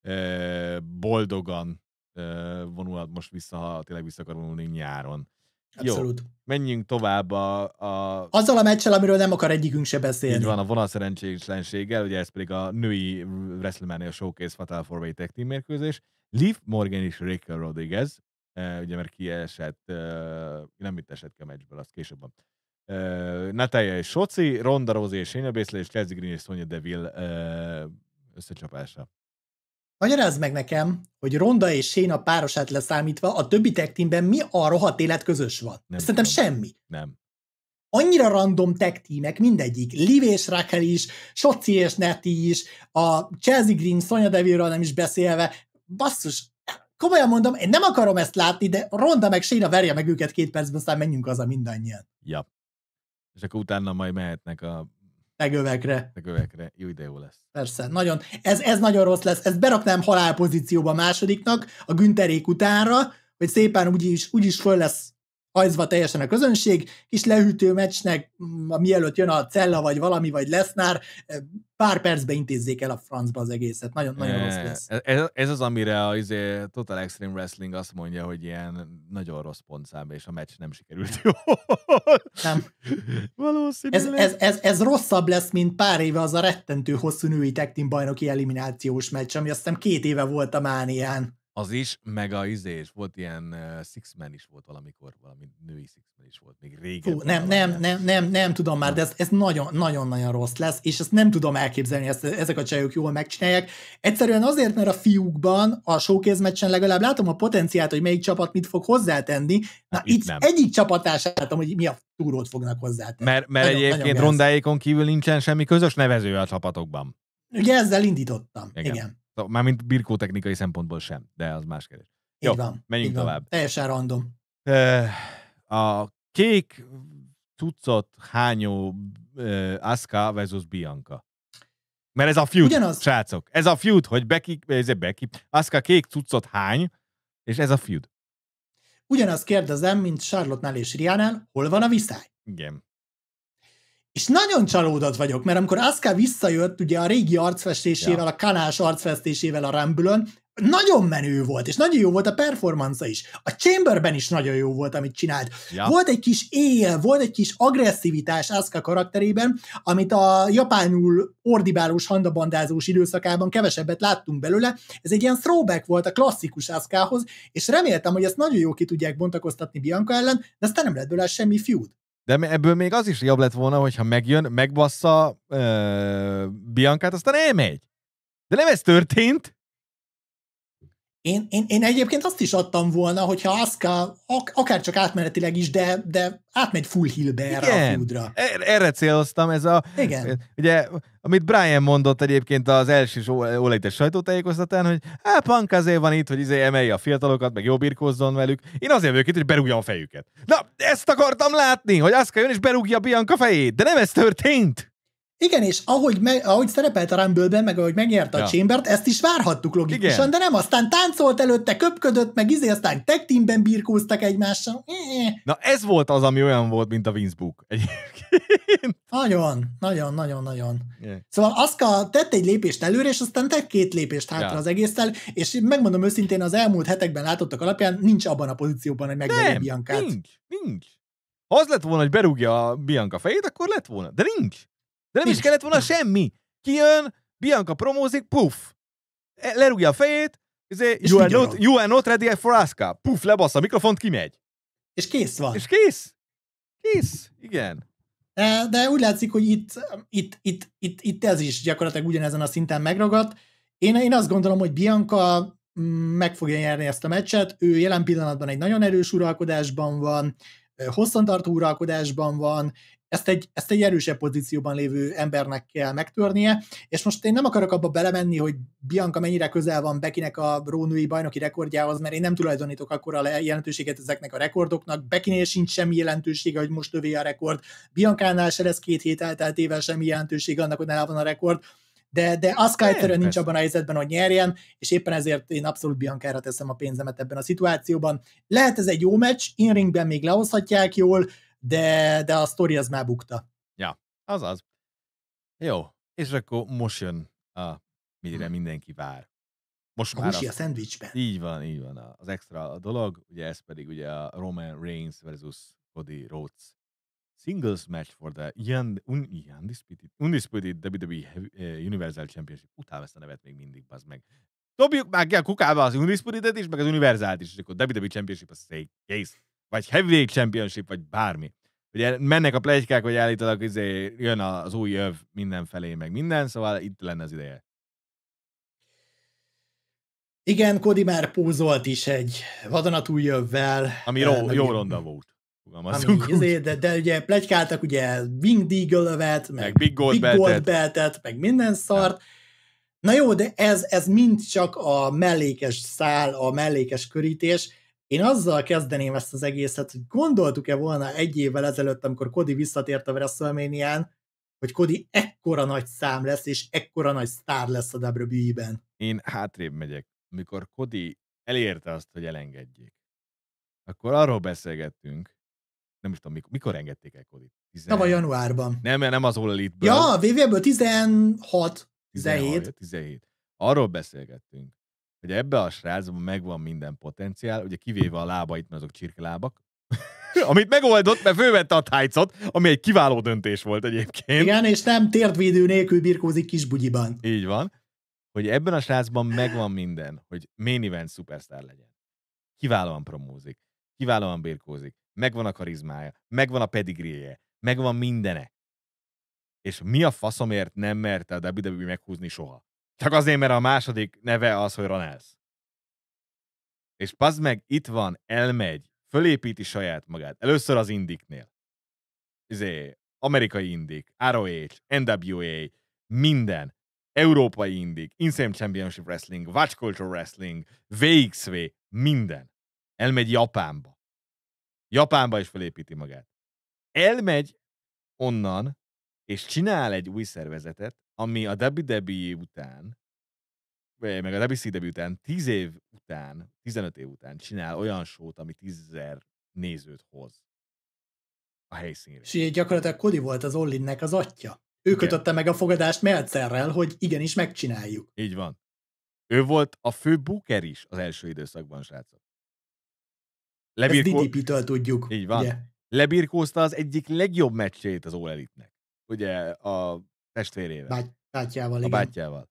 eh, boldogan eh, vonulat most vissza, ha tényleg vissza nyáron. Abszolút. Jó, menjünk tovább a, a... Azzal a meccsel, amiről nem akar egyikünk se beszélni. Így van, a vonalszerencsétlenséggel, ugye ez pedig a női WrestleMania Showcase Fatal 4 Way Tech Team mérkőzés. Liv Morgan és Raquel Rodriguez, eh, ugye mert kiesett, eh, nem mit esett ki a meccsből, az későbben. Eh, Natalia és Soci, Ronda Rousey és Shayna és Leslie Green és Sonya Deville összecsapása. Magyarázd meg nekem, hogy Ronda és Séna párosát leszámítva a többi tag teamben mi a rohadt élet közös van? Nem Szerintem nem. semmi. Nem. Annyira random tag teamek, mindegyik. Liv és Raquel is, Soci és Neti is, a Chelsea Green, Sonya Deville-ről nem is beszélve. Basszus, komolyan mondom, én nem akarom ezt látni, de Ronda meg Séna verje meg őket két percben, aztán menjünk haza mindannyian. Ja. És akkor utána majd mehetnek a Megövekre. Megövekre. Jó, de jó lesz. Persze, nagyon. Ez, ez nagyon rossz lesz. Ezt beraknám halál pozícióba másodiknak, a Günterék utánra, hogy szépen úgyis, úgyis föl lesz hajzva teljesen a közönség, kis lehűtő meccsnek, mielőtt jön a cella, vagy valami, vagy lesznár, e, pár percbe intézzék el a francba az egészet. Nagyon, nagyon rossz lesz. E, ez, ez az, amire a izé, Total Extreme Wrestling azt mondja, hogy ilyen nagyon rossz pontszám, és a meccs nem sikerült jó. Nem. Valószínűleg. Ez, ez, ez, ez, rosszabb lesz, mint pár éve az a rettentő hosszú női tech team bajnoki eliminációs meccs, ami azt hiszem két éve volt a mánián. Az is, meg a izé, és volt ilyen uh, Sixman is volt valamikor, valami női Sixman is volt, még régen. Fú, nem, nem, nem, nem, nem, nem tudom már, de ez, ez nagyon, nagyon, nagyon rossz lesz, és ezt nem tudom elképzelni, ezt, ezek a csajok jól megcsinálják. Egyszerűen azért, mert a fiúkban a showcase meccsen legalább látom a potenciát, hogy melyik csapat mit fog hozzátenni. Na, hát itt, itt egyik csapatását látom, hogy mi a túrót fognak hozzátenni. Mert, mert nagyon, egyébként nagyon kívül nincsen semmi közös nevező a csapatokban. Ugye ezzel indítottam, igen. igen. Mármint birkó technikai szempontból sem, de az más kérdés. Jó, van, menjünk így tovább. Van. Teljesen random. A kék tucat hányó Aska versus Bianca. Mert ez a feud, Ugyanaz. srácok. Ez a feud, hogy Becky, ez egy Becky, Aska kék cuccot hány, és ez a feud. Ugyanazt kérdezem, mint Charlotte-nál és Riánál, hol van a viszály? Igen. És nagyon csalódott vagyok, mert amikor Asuka visszajött, ugye a régi arcfestésével, ja. a kanás arcfestésével a Rumble-ön, nagyon menő volt, és nagyon jó volt a performance is. A Chamberben is nagyon jó volt, amit csinált. Ja. Volt egy kis él, volt egy kis agresszivitás Aszka karakterében, amit a japánul ordibálós, handabandázós időszakában kevesebbet láttunk belőle. Ez egy ilyen throwback volt a klasszikus Aszkához, és reméltem, hogy ezt nagyon jó ki tudják bontakoztatni Bianca ellen, de aztán nem lett belőle semmi fiút. De ebből még az is jobb lett volna, hogyha megjön, megbassza uh, Biancát, aztán elmegy. De nem ez történt. Én, én, én egyébként azt is adtam volna, hogyha Aszka, ak, akár csak átmenetileg is, de, de átmegy full hillbe erre Igen, a Er, Erre céloztam, ez a... Igen. Ugye, amit Brian mondott egyébként az első olejtes sajtótájékoztatán, hogy hát Punk azért van itt, hogy izé emelje a fiatalokat, meg jó birkózzon velük. Én azért vagyok itt, hogy berúgjam a fejüket. Na, ezt akartam látni, hogy Aszka jön és berúgja Bianca fejét, de nem ez történt. Igen, és ahogy, me, ahogy szerepelt a rumble meg ahogy megnyerte ja. a Chambert, ezt is várhattuk logikusan, Igen. de nem, aztán táncolt előtte, köpködött, meg izé, aztán tag teamben birkóztak egymással. Na ez volt az, ami olyan volt, mint a Vince Book egyébként. Nagyon, nagyon, nagyon, nagyon. Igen. Szóval Aszka tett egy lépést előre, és aztán tett két lépést hátra ja. az egésztel és megmondom őszintén, az elmúlt hetekben látottak alapján nincs abban a pozícióban, hogy megverje Biancát. Nincs, nincs. Ha az lett volna, hogy berúgja a Bianca fejét, akkor lett volna. De nincs. De nem Nincs. is kellett volna semmi. Kijön, Bianca promózik, puff. E, lerúgja a fejét, izé, you, are not, you are not ready for Asuka. Puff, lebasz a mikrofont, kimegy. És kész van. És kész. Kész, igen. E, de úgy látszik, hogy itt, itt, itt, itt, itt ez is gyakorlatilag ugyanezen a szinten megragadt. Én, én azt gondolom, hogy Bianca mm, meg fogja nyerni ezt a meccset. Ő jelen pillanatban egy nagyon erős uralkodásban van, hosszantartó uralkodásban van, ezt egy, ezt egy erősebb pozícióban lévő embernek kell megtörnie, és most én nem akarok abba belemenni, hogy Bianca mennyire közel van Bekinek a rónői bajnoki rekordjához, mert én nem tulajdonítok akkor a jelentőséget ezeknek a rekordoknak, Bekinél sincs semmi jelentősége, hogy most övé a rekord, Biancánál se lesz két hét elteltével semmi jelentősége annak, hogy nála van a rekord, de, de Asuka egyszerűen nincs abban a helyzetben, hogy nyerjen, és éppen ezért én abszolút Biancára teszem a pénzemet ebben a szituációban. Lehet ez egy jó meccs, inringben még lehozhatják jól, de, de a sztori az már bukta. Ja, az az. Jó, és akkor most jön a, mire hmm. mindenki vár. Most a már a szendvicsben. Így van, így van. Az extra a dolog, ugye ez pedig ugye a Roman Reigns versus Cody Rhodes singles match for the young, un, undisputed, undisputed WWE Heavy, uh, Universal Championship. Utálom ezt a nevet még mindig, bazd meg. Dobjuk már ki a kukába az undisputed is, meg az universal is, és akkor WWE Championship az szék. Kész vagy Heavyweight Championship, vagy bármi. Ugye mennek a plegykák, hogy állítólag izé, jön az új öv mindenfelé, meg minden, szóval itt lenne az ideje. Igen, Kodi már pózolt is egy jövvel. Ami eh, ró, ami, jó ronda volt. Ami, izé, de, de ugye plegykáltak ugye Wing Deagle övet, meg, meg Big Gold, Big Gold beltet. beltet, meg minden szart. Ja. Na jó, de ez, ez mind csak a mellékes szál, a mellékes körítés én azzal kezdeném ezt az egészet, hogy gondoltuk-e volna egy évvel ezelőtt, amikor Cody visszatért a wrestlemania hogy Cody ekkora nagy szám lesz, és ekkora nagy sztár lesz a WWE-ben. Én hátrébb megyek. Mikor Cody elérte azt, hogy elengedjék, akkor arról beszélgettünk, nem is tudom, mikor, mikor engedték el cody Tizen... 10... Tavaly januárban. Nem, nem az All Elite-ből. Ja, wwe ből 16, 17. 16. 17. Arról beszélgettünk, hogy ebbe a srácban megvan minden potenciál, ugye kivéve a lábait, mert azok csirkelábak, amit megoldott, mert fővette a tájcot, ami egy kiváló döntés volt egyébként. Igen, és nem tértvédő nélkül birkózik bugyiban. Így van. Hogy ebben a srácban megvan minden, hogy main event szupersztár legyen. Kiválóan promózik, kiválóan birkózik, megvan a karizmája, megvan a pedigréje, megvan mindene. És mi a faszomért nem merte a WWE meghúzni soha? Csak azért, mert a második neve az, hogy Ronalds. És pazd meg, itt van, elmegy, fölépíti saját magát. Először az indiknél. Izé, amerikai indik, ROH, NWA, minden. Európai indik, Insane Championship Wrestling, Watch Culture Wrestling, VXV, minden. Elmegy Japánba. Japánba is felépíti magát. Elmegy onnan, és csinál egy új szervezetet, ami a Debbie után, vagy meg a Debbie után, 10 év után, 15 év után csinál olyan sót, ami 10.000 nézőt hoz a helyszínre. És gyakorlatilag Cody volt az Ollinnek az atya. Ő Igen. kötötte meg a fogadást Meltzerrel, hogy igenis megcsináljuk. Így van. Ő volt a fő buker is az első időszakban, srácok. Lebirkó... Ezt DDP-től tudjuk. Így van. Ugye? Lebirkózta az egyik legjobb meccsét az All Elite-nek. Ugye a Testvérével. Báty- bátyával, igen. A bátyával,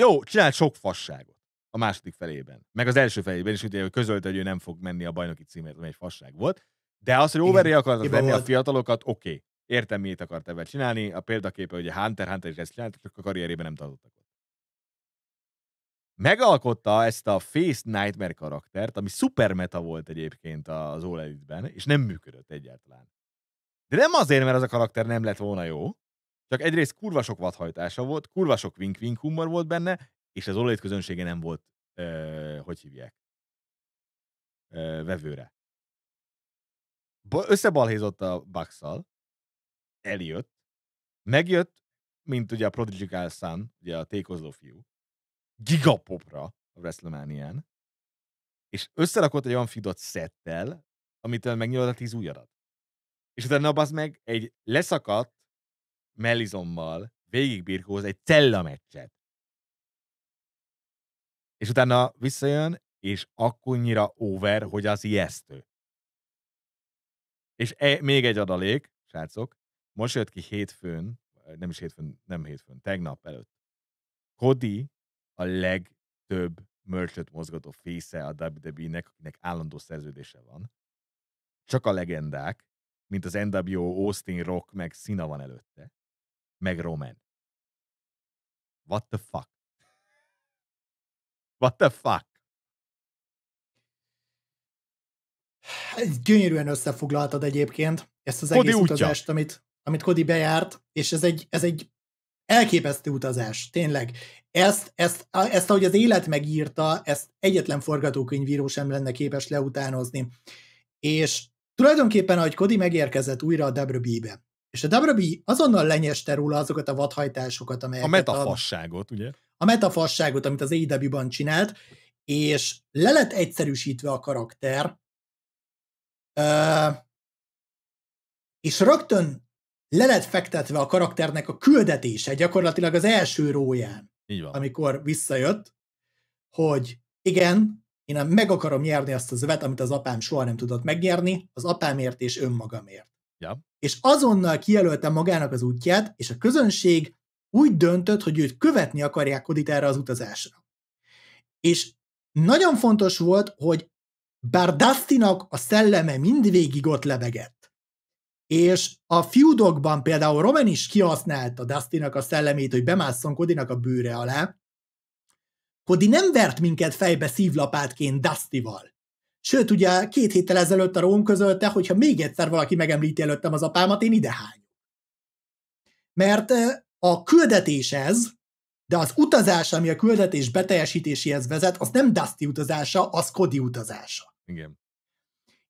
Jó, csinált sok fasságot a második felében. Meg az első felében is, hogy közölte, hogy ő nem fog menni a bajnoki címért, ami egy fasság volt. De az, hogy overé akarta venni a fiatalokat, oké. Okay. Értem, miért akart ebben csinálni. A példaképe, hogy a Hunter Hunter is ezt csinált, csak a karrierében nem tartottak ott. Megalkotta ezt a Face Nightmare karaktert, ami szuper meta volt egyébként az All Elite-ben, és nem működött egyáltalán. De nem azért, mert az a karakter nem lett volna jó, csak egyrészt kurva sok vadhajtása volt, kurva sok wink-wink humor volt benne, és az olajt közönsége nem volt, ö, hogy hívják, ö, vevőre. Összebalhézott a Baxal, eljött, megjött, mint ugye a Prodigical Sun, ugye a tékozló fiú, gigapopra a wrestlemania és összerakott egy olyan fidott szettel, amitől megnyilvott a tíz új És utána az meg egy leszakadt Melizommal végigbirkóz egy cella meccset. És utána visszajön, és akkonnyira over, hogy az ijesztő. És e, még egy adalék, srácok, most jött ki hétfőn, nem is hétfőn, nem hétfőn, tegnap előtt. Cody a legtöbb mörcsöt mozgató fésze a WWE-nek, akinek állandó szerződése van. Csak a legendák, mint az NWO, Austin Rock, meg Cena van előtte meg Roman. What the fuck? What the fuck? Gyönyörűen összefoglaltad egyébként ezt az Kodi egész útja. utazást, amit, amit Kodi bejárt, és ez egy, ez egy elképesztő utazás, tényleg. Ezt, ezt, ezt, ahogy az élet megírta, ezt egyetlen forgatókönyvíró sem lenne képes leutánozni. És tulajdonképpen, ahogy Kodi megérkezett újra a WB-be, és a Dabrabi azonnal lenyeste róla azokat a vadhajtásokat, amelyeket... A metafasságot, a, ugye? A metafasságot, amit az AEW-ban csinált, és le lett egyszerűsítve a karakter, és rögtön le lett fektetve a karakternek a küldetése, gyakorlatilag az első róján, Így van. amikor visszajött, hogy igen, én meg akarom nyerni azt az övet, amit az apám soha nem tudott megnyerni, az apámért és önmagamért. Ja. És azonnal kijelölte magának az útját, és a közönség úgy döntött, hogy őt követni akarják Kodit erre az utazásra. És nagyon fontos volt, hogy bár Dustinak a szelleme mindvégig ott lebegett, és a feudokban például Roman is kihasználta Dustinak a szellemét, hogy bemásszon Kodinak a bőre alá, Kodi nem vert minket fejbe szívlapátként Dustival. Sőt, ugye két héttel ezelőtt a Róm közölte, hogyha még egyszer valaki megemlíti előttem az apámat, én idehány. Mert a ez, de az utazás, ami a küldetés beteljesítéséhez vezet, az nem Dusty utazása, az Kodi utazása. Igen.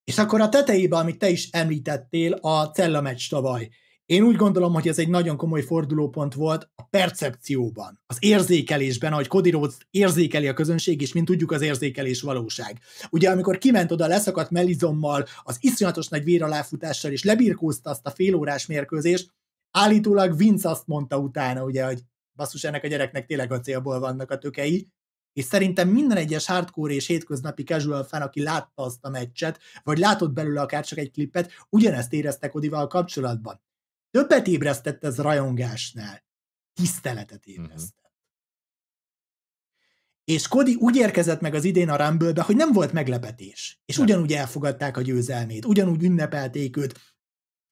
És akkor a tetejében, amit te is említettél, a cellamecs tavaly. Én úgy gondolom, hogy ez egy nagyon komoly fordulópont volt a percepcióban, az érzékelésben, ahogy Cody Rhodes érzékeli a közönség, és mint tudjuk, az érzékelés valóság. Ugye, amikor kiment oda leszakadt Melizommal, az iszonyatos nagy véraláfutással, és lebirkózta azt a félórás mérkőzést, állítólag Vince azt mondta utána, ugye, hogy basszus, ennek a gyereknek tényleg a célból vannak a tökei, és szerintem minden egyes hardcore és hétköznapi casual fan, aki látta azt a meccset, vagy látott belőle akár csak egy klippet, ugyanezt éreztek Odival kapcsolatban többet ébresztett ez rajongásnál, tiszteletet mhm. ébresztett. Uh-huh. És Kodi úgy érkezett meg az idén a Rumble-be, hogy nem volt meglepetés. És nem. ugyanúgy elfogadták a győzelmét, ugyanúgy ünnepelték őt.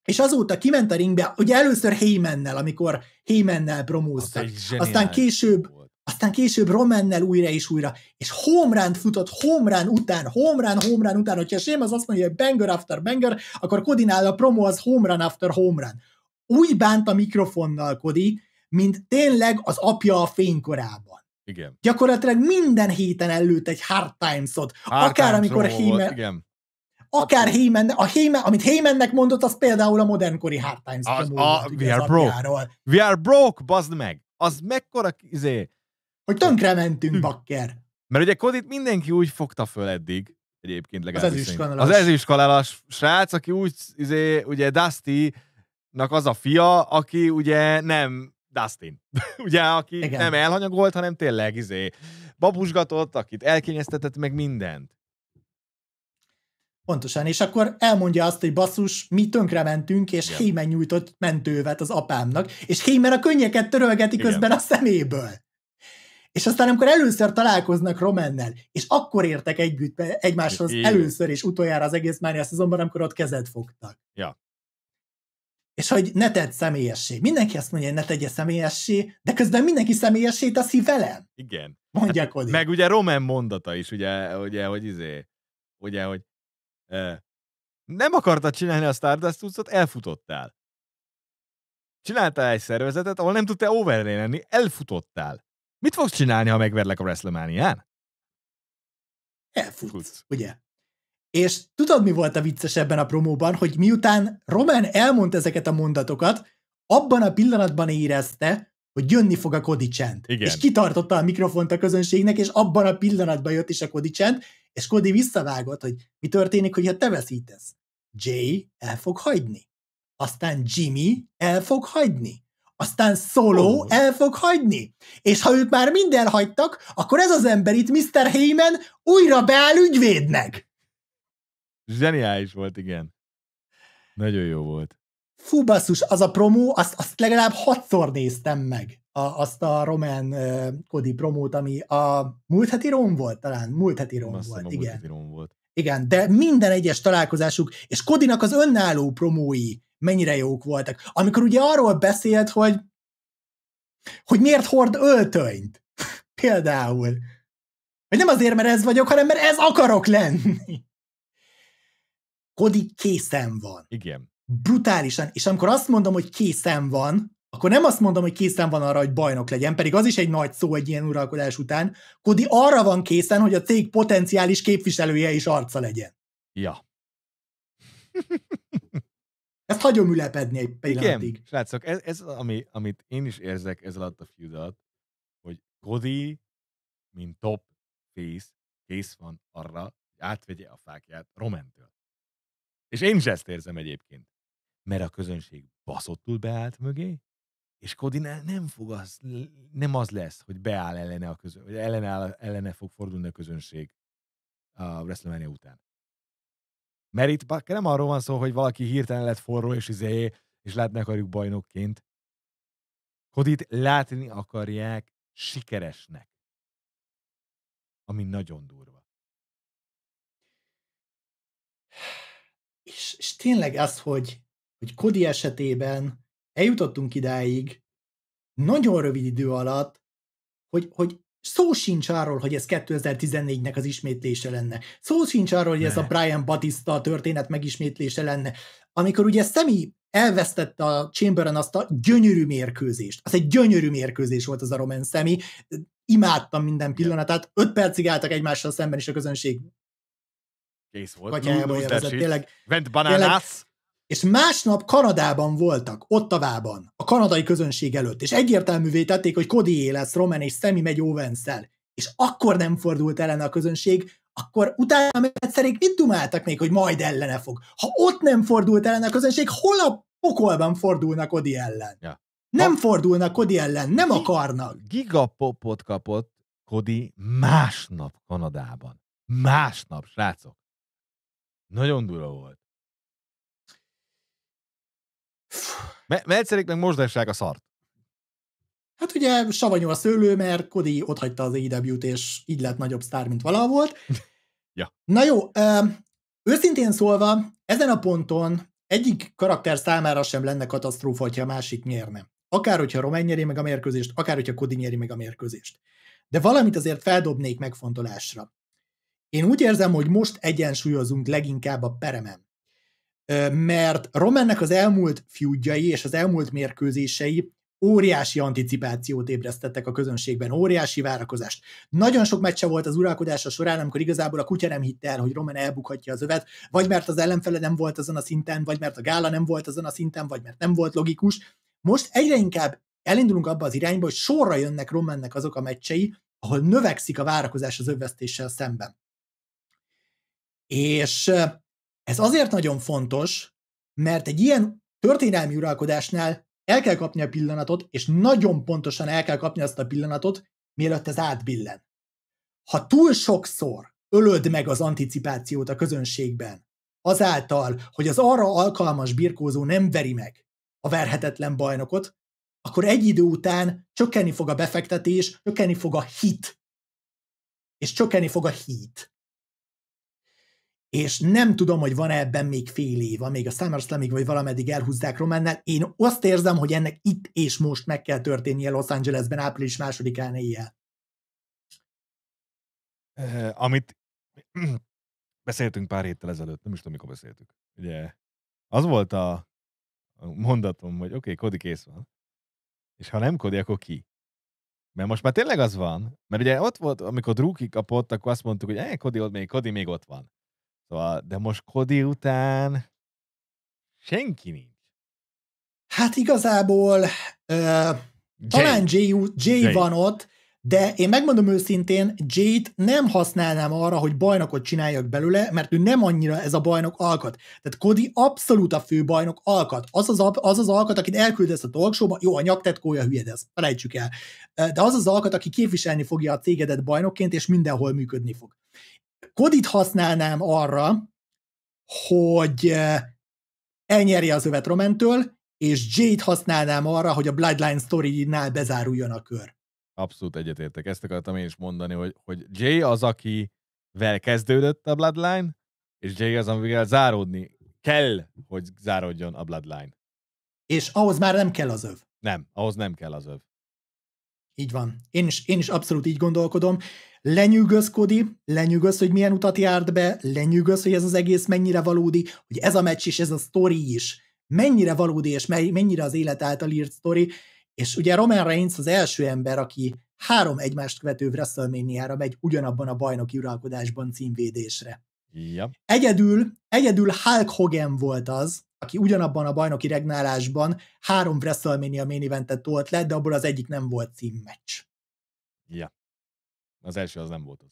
És azóta kiment a ringbe, ugye először Heymennel, amikor Heymennel promóztak. Az aztán később volt. aztán később Romennel újra és újra, és homránt futott, homrán után, homrán, homrán után, hogyha sem az azt mondja, hogy banger after banger, akkor Kodinál a promo az homrán after homrán úgy bánt a mikrofonnal Kodi, mint tényleg az apja a fénykorában. Igen. Gyakorlatilag minden héten előtt egy hard times-ot. Hard akár times amikor Heyman, igen. Akár Heyman, a Heyman, amit Heymannek mondott, az például a modernkori hard times a, a, we, are broke. we are broke, bazd meg. Az mekkora izé... Hogy tönkre mentünk, hm. bakker. Mert ugye Kodit mindenki úgy fogta föl eddig, egyébként legalábbis. Az ezüstkalálas. Az ezüstkalálas srác, aki úgy, izé, ugye Dusty az a fia, aki ugye nem Dustin. ugye, aki Igen. nem elhanyagolt, hanem tényleg izé babusgatott, akit elkényeztetett meg mindent. Pontosan, és akkor elmondja azt, hogy basszus, mi tönkrementünk, és Igen. nyújtott mentővet az apámnak, és Hémen a könnyeket törölgeti Igen. közben a szeméből. És aztán, amikor először találkoznak Romennel, és akkor értek együtt egymáshoz Igen. először és utoljára az egész Mária szezonban, amikor ott kezed fogtak. Ja és hogy ne tedd személyessé. Mindenki azt mondja, hogy ne tegye személyessé, de közben mindenki személyessé teszi velem. Igen. Mondják hát, Meg ugye Roman mondata is, ugye, ugye hogy izé, ugye, hogy e, nem akartad csinálni a Stardust utcot, elfutottál. Csináltál egy szervezetet, ahol nem tudtál overlay lenni, elfutottál. Mit fogsz csinálni, ha megverlek a wrestlemania Elfutsz, Futsz. ugye? És tudod, mi volt a vicces ebben a promóban, hogy miután Roman elmondta ezeket a mondatokat, abban a pillanatban érezte, hogy jönni fog a csend. És kitartotta a mikrofont a közönségnek, és abban a pillanatban jött is a csend, és Kodi visszavágott, hogy mi történik, hogyha te veszítesz. Jay el fog hagyni. Aztán Jimmy el fog hagyni. Aztán Solo oh. el fog hagyni. És ha ők már mind elhagytak, akkor ez az ember itt, Mr. Heyman, újra beáll ügyvédnek. Zseniális volt, igen. Nagyon jó volt. Fú, basszus, az a promó, azt, azt legalább hatszor néztem meg, a, azt a román uh, Kodi promót, ami a múlt heti rom volt talán, múlt heti rom volt, a igen. Heti volt. Igen, de minden egyes találkozásuk, és Kodinak az önálló promói mennyire jók voltak. Amikor ugye arról beszélt, hogy hogy miért hord öltönyt, például. Hogy nem azért, mert ez vagyok, hanem mert ez akarok lenni. Kodi készen van. Igen. Brutálisan. És amikor azt mondom, hogy készen van, akkor nem azt mondom, hogy készen van arra, hogy bajnok legyen, pedig az is egy nagy szó egy ilyen uralkodás után. Kodi arra van készen, hogy a cég potenciális képviselője is arca legyen. Ja. Ezt hagyom ülepedni egy pillanatig. Igen, srácok, ez, ez ami, amit én is érzek ez alatt a feud hogy Kodi, mint top face, kész van arra, hogy átvegye a fákját Romentől. És én is ezt érzem egyébként. Mert a közönség baszottul beállt mögé, és Kodinál nem fog az, nem az lesz, hogy beáll ellene a közönség, vagy ellene, ellene fog fordulni a közönség a WrestleMania után. Mert itt nem arról van szó, hogy valaki hirtelen lett forró, és izé, és látni akarjuk bajnokként. Kodit látni akarják sikeresnek. Ami nagyon durva. és, és tényleg az, hogy, hogy Kodi esetében eljutottunk idáig nagyon rövid idő alatt, hogy, hogy szó sincs arról, hogy ez 2014-nek az ismétlése lenne. Szó sincs arról, hogy ez ne. a Brian Batista történet megismétlése lenne. Amikor ugye Szemi elvesztette a Chamberen azt a gyönyörű mérkőzést. Az egy gyönyörű mérkőzés volt az a Roman Szemi, Imádtam minden pillanatát. Öt percig álltak egymással szemben, és a közönség Kész volt. Gatyájába no, élvezett, tényleg. Vent bananász. És másnap Kanadában voltak, Ottavában, a kanadai közönség előtt, és egyértelművé tették, hogy Cody lesz Roman és Sammy megy owens és akkor nem fordult ellen a közönség, akkor utána meccserék mit dumáltak még, hogy majd ellene fog? Ha ott nem fordult ellen a közönség, hol a pokolban fordulnak Odi ellen? Ja. Nem ha... fordulnak Cody ellen, nem akarnak. Gigapopot kapott Kodi másnap Kanadában. Másnap, srácok. Nagyon dura volt. Mert meg mosdassák a szart. Hát ugye savanyú a szőlő, mert Kodi hagyta az AEW-t, és így lett nagyobb sztár, mint valaha volt. ja. Na jó, őszintén szólva, ezen a ponton egyik karakter számára sem lenne katasztrófa, ha a másik nyerne. Akár, hogyha Romány nyeri meg a mérkőzést, akár, hogyha Kodi nyeri meg a mérkőzést. De valamit azért feldobnék megfontolásra. Én úgy érzem, hogy most egyensúlyozunk leginkább a peremen. Mert Romannek az elmúlt fiúdjai és az elmúlt mérkőzései óriási anticipációt ébresztettek a közönségben, óriási várakozást. Nagyon sok meccse volt az uralkodása során, amikor igazából a kutya nem hitte el, hogy Roman elbukhatja az övet, vagy mert az ellenfele nem volt azon a szinten, vagy mert a gála nem volt azon a szinten, vagy mert nem volt logikus. Most egyre inkább elindulunk abba az irányba, hogy sorra jönnek Romannek azok a meccsei, ahol növekszik a várakozás az övvesztéssel szemben. És ez azért nagyon fontos, mert egy ilyen történelmi uralkodásnál el kell kapni a pillanatot, és nagyon pontosan el kell kapni azt a pillanatot, mielőtt ez átbillen. Ha túl sokszor ölöd meg az anticipációt a közönségben, azáltal, hogy az arra alkalmas birkózó nem veri meg a verhetetlen bajnokot, akkor egy idő után csökkenni fog a befektetés, csökkenni fog a hit, és csökkenni fog a hit és nem tudom, hogy van e ebben még fél év, még a SummerSlamig vagy valameddig elhúzzák Romannel, én azt érzem, hogy ennek itt és most meg kell történnie Los Angelesben április másodikán éjjel. amit beszéltünk pár héttel ezelőtt, nem is tudom, mikor beszéltük. Ugye az volt a, mondatom, hogy oké, okay, Kodi kész van, és ha nem Kodi, akkor ki? Mert most már tényleg az van, mert ugye ott volt, amikor Drew kapott, akkor azt mondtuk, hogy eh, Kodi ott még, Kodi még ott van. Szóval, de most Kodi után senki nincs. Hát igazából uh, Jay. talán Jay, Jay, Jay van ott, de én megmondom őszintén, Jade nem használnám arra, hogy bajnokot csináljak belőle, mert ő nem annyira ez a bajnok alkat. Tehát Kodi abszolút a fő bajnok alkat. Az az, az, az alkat, akit elküldesz a talksóba, jó, a nyaktetkója hülye, de ezt felejtsük el. De az az alkat, aki képviselni fogja a cégedet bajnokként, és mindenhol működni fog. Kodit használnám arra, hogy eh, elnyerje az övet Romentől, és Jade használnám arra, hogy a Bloodline story-nál bezáruljon a kör. Abszolút egyetértek. Ezt akartam én is mondani, hogy, hogy Jay az, aki vel kezdődött a Bloodline, és Jay az, amivel záródni kell, hogy záródjon a Bloodline. És ahhoz már nem kell az öv. Nem, ahhoz nem kell az öv. Így van. Én is, én is abszolút így gondolkodom. Lenyűgöz Kodi, lenyűgöz, hogy milyen utat járt be, lenyűgöz, hogy ez az egész mennyire valódi, hogy ez a meccs és ez a sztori is mennyire valódi és mennyire az élet által írt sztori, és ugye Roman Reigns az első ember, aki három egymást követő wrestlemania megy ugyanabban a bajnoki uralkodásban címvédésre. Yep. Egyedül, egyedül Hulk Hogan volt az, aki ugyanabban a bajnoki regnálásban három WrestleMania main eventet tolt le, de abból az egyik nem volt címmeccs. Ja. Az első az nem volt az.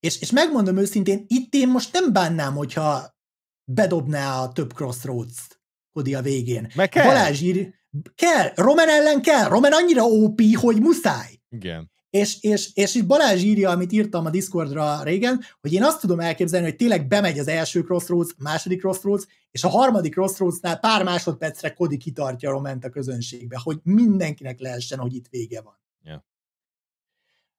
És, és megmondom őszintén, itt én most nem bánnám, hogyha bedobná a több crossroads Kodi a végén. Meg kell. Balázs ír, kell, Roman ellen kell, Roman annyira OP, hogy muszáj. Igen. És, és, és itt Balázs írja, amit írtam a Discordra régen, hogy én azt tudom elképzelni, hogy tényleg bemegy az első Crossroads, második Crossroads, és a harmadik Crossroadsnál pár másodpercre Kodi kitartja a Roment a közönségbe, hogy mindenkinek lehessen, hogy itt vége van.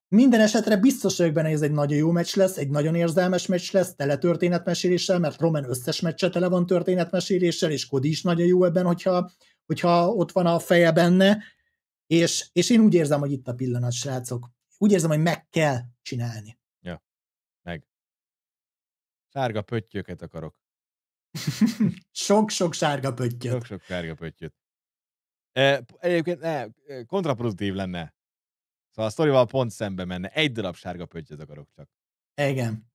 Minden esetre biztos vagyok benne, hogy ez egy nagyon jó meccs lesz, egy nagyon érzelmes meccs lesz, tele történetmeséléssel, mert Roman összes meccse tele van történetmeséléssel, és Kodi is nagyon jó ebben, hogyha, hogyha ott van a feje benne, és, és én úgy érzem, hogy itt a pillanat, srácok. Úgy érzem, hogy meg kell csinálni. Ja, meg. Sárga pöttyöket akarok. Sok-sok sárga pöttyöt. Sok-sok sárga pöttyöt. E, egyébként ne, e, kontraproduktív lenne. Szóval a sztorival pont szembe menne. Egy darab sárga pöttyöt akarok csak. Igen.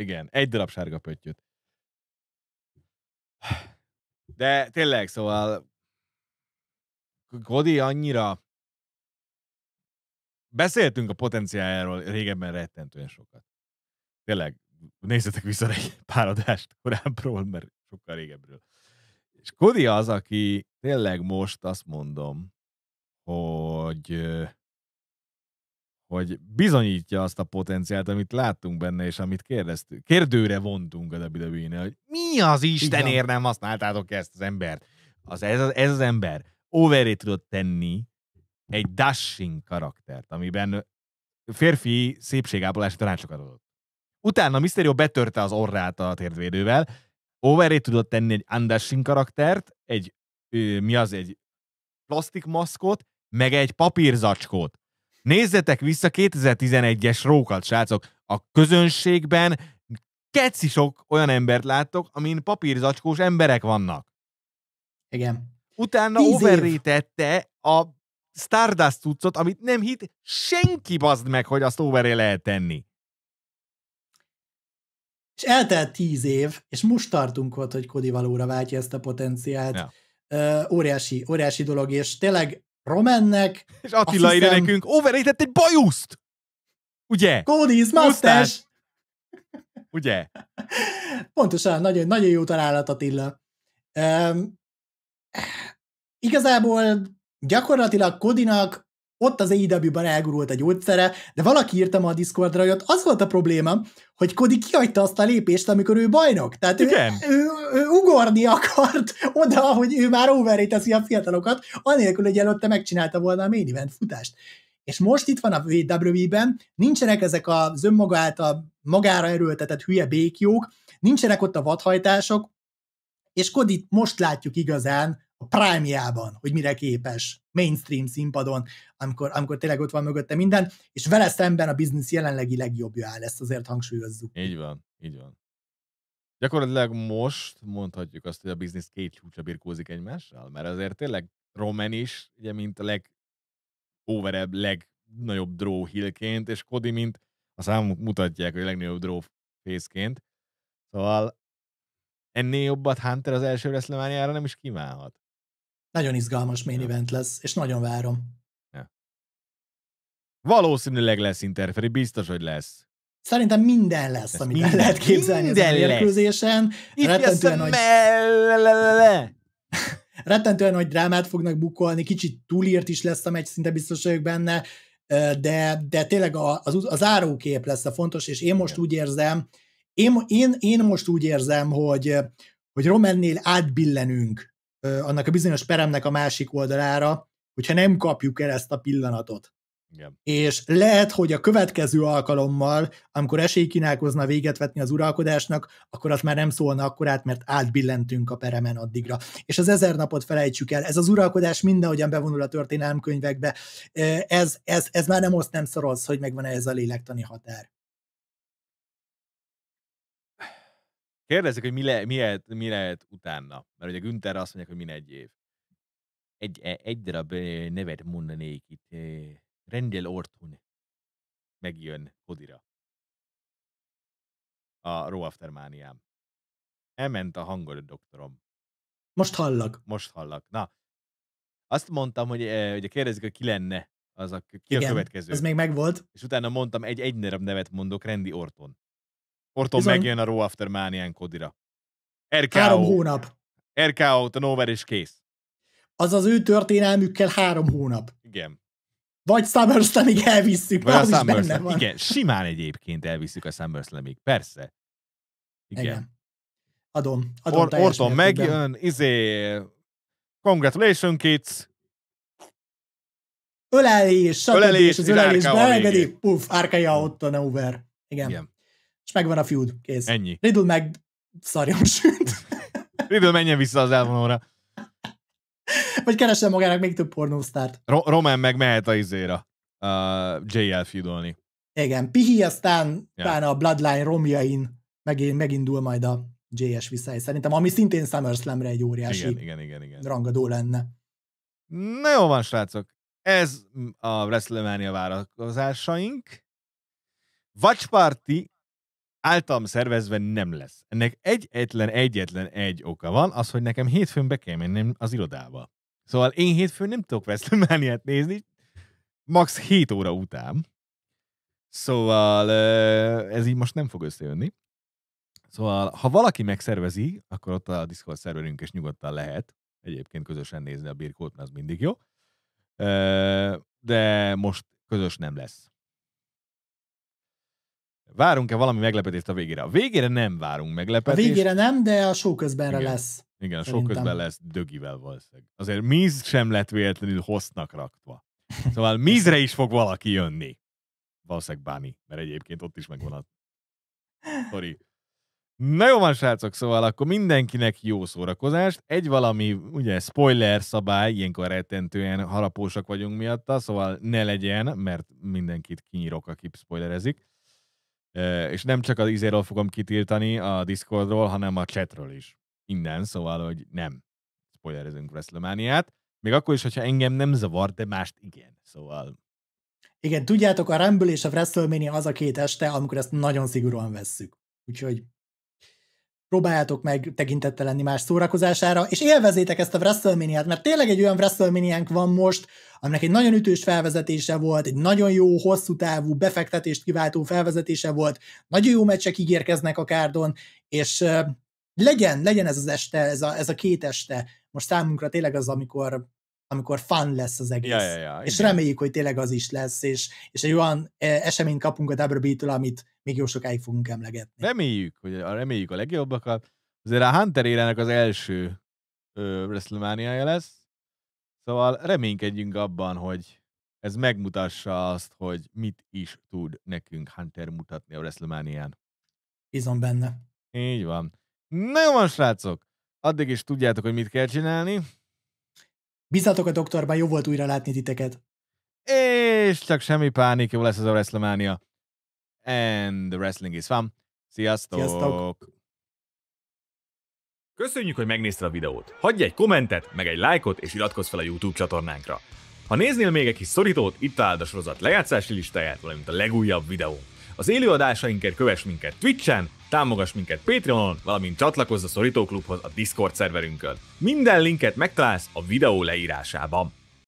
Igen, egy darab sárga pöttyöt. De tényleg, szóval Kodi annyira beszéltünk a potenciáljáról régebben rettentően sokat. Tényleg, nézzetek vissza egy pár adást korábbról, mert sokkal régebbről. És Kodi az, aki tényleg most azt mondom, hogy hogy bizonyítja azt a potenciált, amit láttunk benne, és amit kérdeztük. Kérdőre vontunk a wwe hogy mi az Istenért nem használtátok ezt az embert? Az, ez, az, ez az ember overé tudott tenni egy dashing karaktert, amiben férfi szépségápolási tanácsokat adott. Utána Mysterio betörte az orrát a térdvédővel, overé tudott tenni egy undashing karaktert, egy, ö, mi az, egy plastik maszkot, meg egy papírzacskót. Nézzetek vissza 2011-es rókat, srácok. A közönségben keci sok olyan embert láttok, amin papírzacskós emberek vannak. Igen utána overrétette a Stardust cuccot, amit nem hit senki bazd meg, hogy azt overré lehet tenni. És eltelt tíz év, és most tartunk ott, hogy Kodi valóra váltja ezt a potenciált. Ja. Uh, óriási, óriási dolog, és tényleg Romennek... És Attila hiszem, nekünk, overrated egy bajuszt! Ugye? Kódiz, masztás! Ugye? Pontosan, nagyon, nagyon jó találat Attila. Um, igazából gyakorlatilag Kodinak ott az AEW-ban elgurult a gyógyszere, de valaki írta ma a Discordra, hogy ott az volt a probléma, hogy Kodi kihagyta azt a lépést, amikor ő bajnok. Tehát Igen. Ő, ő, ő ugorni akart oda, hogy ő már overré teszi a fiatalokat, anélkül, hogy előtte megcsinálta volna a main event futást. És most itt van a e WWE-ben, nincsenek ezek az önmaga által magára erőltetett hülye békjók, nincsenek ott a vadhajtások, és Kodit most látjuk igazán a prime hogy mire képes mainstream színpadon, amikor, amikor tényleg ott van mögötte minden, és vele szemben a biznisz jelenlegi legjobbja áll, ezt azért hangsúlyozzuk. Így van, így van. Gyakorlatilag most mondhatjuk azt, hogy a biznisz két csúcsa birkózik egymással, mert azért tényleg Roman is, ugye, mint a leg overebb, legnagyobb draw hillként, és Kodi, mint a számok mutatják, hogy a legnagyobb draw fészként. Szóval ennél jobbat Hunter az első WrestleMania-ra nem is kívánhat. Nagyon izgalmas main event lesz, és nagyon várom. Ja. Valószínűleg lesz Interferi, biztos, hogy lesz. Szerintem minden lesz, amit minden, el lehet képzelni minden ezen a mérkőzésen. Itt rettentően nagy... rettentően nagy drámát fognak bukolni, kicsit túlírt is lesz a meccs, szinte biztos vagyok benne, de, de tényleg a, az, az árókép lesz a fontos, és én most Igen. úgy érzem, én, én, én most úgy érzem, hogy, hogy Romennél átbillenünk annak a bizonyos peremnek a másik oldalára, hogyha nem kapjuk el ezt a pillanatot. Igen. És lehet, hogy a következő alkalommal, amikor kínálkozna véget vetni az uralkodásnak, akkor az már nem szólna akkorát, mert átbillentünk a peremen addigra. És az ezer napot felejtsük el. Ez az uralkodás mindenhogyan bevonul a történelmkönyvekbe. Ez, ez, ez már nem oszt nem szoroz, hogy megvan ez a lélektani határ. Kérdezzük, hogy mi, le, mi, lehet, mi lehet utána. Mert ugye Günther azt mondják, hogy min egy év. Egy, e, egy darab nevet mondanék itt. Rendel Ortun megjön Kodira. A Raw Aftermániám. Elment a hangod, doktorom. Most hallak. Most hallak. Na, azt mondtam, hogy ugye kérdezik, hogy ki lenne az a, ki Igen, a következő. ez még megvolt. És utána mondtam, egy egy nevet mondok, rendi Orton. Orton Bizony. megjön a Raw After Manian kodira. RKO. Három hónap. RKO, Nover is kész. Az az ő történelmükkel három hónap. Igen. Vagy SummerSlamig elviszük, Vagy az a is Igen, simán egyébként elviszük a SummerSlamig, persze. Igen. Igen. Adom, adom Or- Orton megjön, izé, congratulations kids, ölelés, stb. Ölelés, és az ölelés beengedi, puf, RKO ott a over. Igen. Igen és megvan a feud, kész. Ennyi. Riddle meg szarjon sűnt. Riddle menjen vissza az elvonóra. Vagy keresem magának még több pornósztárt. Ro- Roman meg mehet a izéra. Uh, JL feudolni. Igen, Pihi aztán ja. a Bloodline romjain megint, megindul majd a JS viszály szerintem, ami szintén SummerSlamre egy óriási igen, igen, igen, igen. rangadó lenne. Na jó van, srácok. Ez a WrestleMania várakozásaink. Watch Party általam szervezve nem lesz. Ennek egyetlen, egyetlen egy oka van, az, hogy nekem hétfőn be kell mennem az irodába. Szóval én hétfőn nem tudok Veszlemániát nézni, max 7 óra után. Szóval ez így most nem fog összejönni. Szóval, ha valaki megszervezi, akkor ott a Discord szerverünk is nyugodtan lehet. Egyébként közösen nézni a birkót, mert az mindig jó. De most közös nem lesz. Várunk-e valami meglepetést a végére? A végére nem várunk meglepetést. A végére nem, de a show közbenre Igen. lesz. Igen, a show közben lesz dögivel valószínűleg. Azért Miz sem lett véletlenül hossznak rakva. Szóval Mizre is fog valaki jönni. Valószínűleg Báni, mert egyébként ott is megvan a Sorry. Na jó van, srácok, szóval akkor mindenkinek jó szórakozást. Egy valami, ugye, spoiler szabály, ilyenkor rettentően harapósak vagyunk miatta, szóval ne legyen, mert mindenkit kinyírok, aki spoilerezik. És nem csak az izéről fogom kitiltani a Discordról, hanem a chatről is. Innen, szóval, hogy nem spoilerezünk WrestleMania-t. Még akkor is, hogyha engem nem zavar, de mást igen. Szóval... Igen, tudjátok, a Rumble és a WrestleMania az a két este, amikor ezt nagyon szigorúan vesszük. Úgyhogy próbáljátok meg tekintettel lenni más szórakozására, és élvezétek ezt a wrestlemania mert tényleg egy olyan wrestlemania van most, aminek egy nagyon ütős felvezetése volt, egy nagyon jó, hosszú távú, befektetést kiváltó felvezetése volt, nagyon jó meccsek ígérkeznek a kárdon, és legyen, legyen ez az este, ez a, ez a két este, most számunkra tényleg az, amikor amikor fun lesz az egész. Ja, ja, ja, és igen. reméljük, hogy tényleg az is lesz, és, és egy olyan e, eseményt kapunk a WB-től, amit még jó sokáig fogunk emlegetni. Reméljük, hogy a, reméljük a legjobbakat. Azért a Hunter élenek az első ö, wrestlemania lesz, szóval reménykedjünk abban, hogy ez megmutassa azt, hogy mit is tud nekünk Hunter mutatni a wrestlemania Bízom benne. Így van. Na jó van, srácok! Addig is tudjátok, hogy mit kell csinálni. Bízzatok a doktorban, jó volt újra látni titeket. És csak semmi pánik, jó lesz az a WrestleMania. And the wrestling is fun. Sziasztok! Sziasztok. Köszönjük, hogy megnézted a videót. Hagyj egy kommentet, meg egy lájkot, és iratkozz fel a YouTube csatornánkra. Ha néznél még egy kis szorítót, itt találod a sorozat lejátszási listáját, valamint a legújabb videó. Az adásainkért kövess minket Twitch-en, Támogass minket Patreonon, valamint csatlakozz a Szorítóklubhoz a Discord szerverünkön. Minden linket megtalálsz a videó leírásában.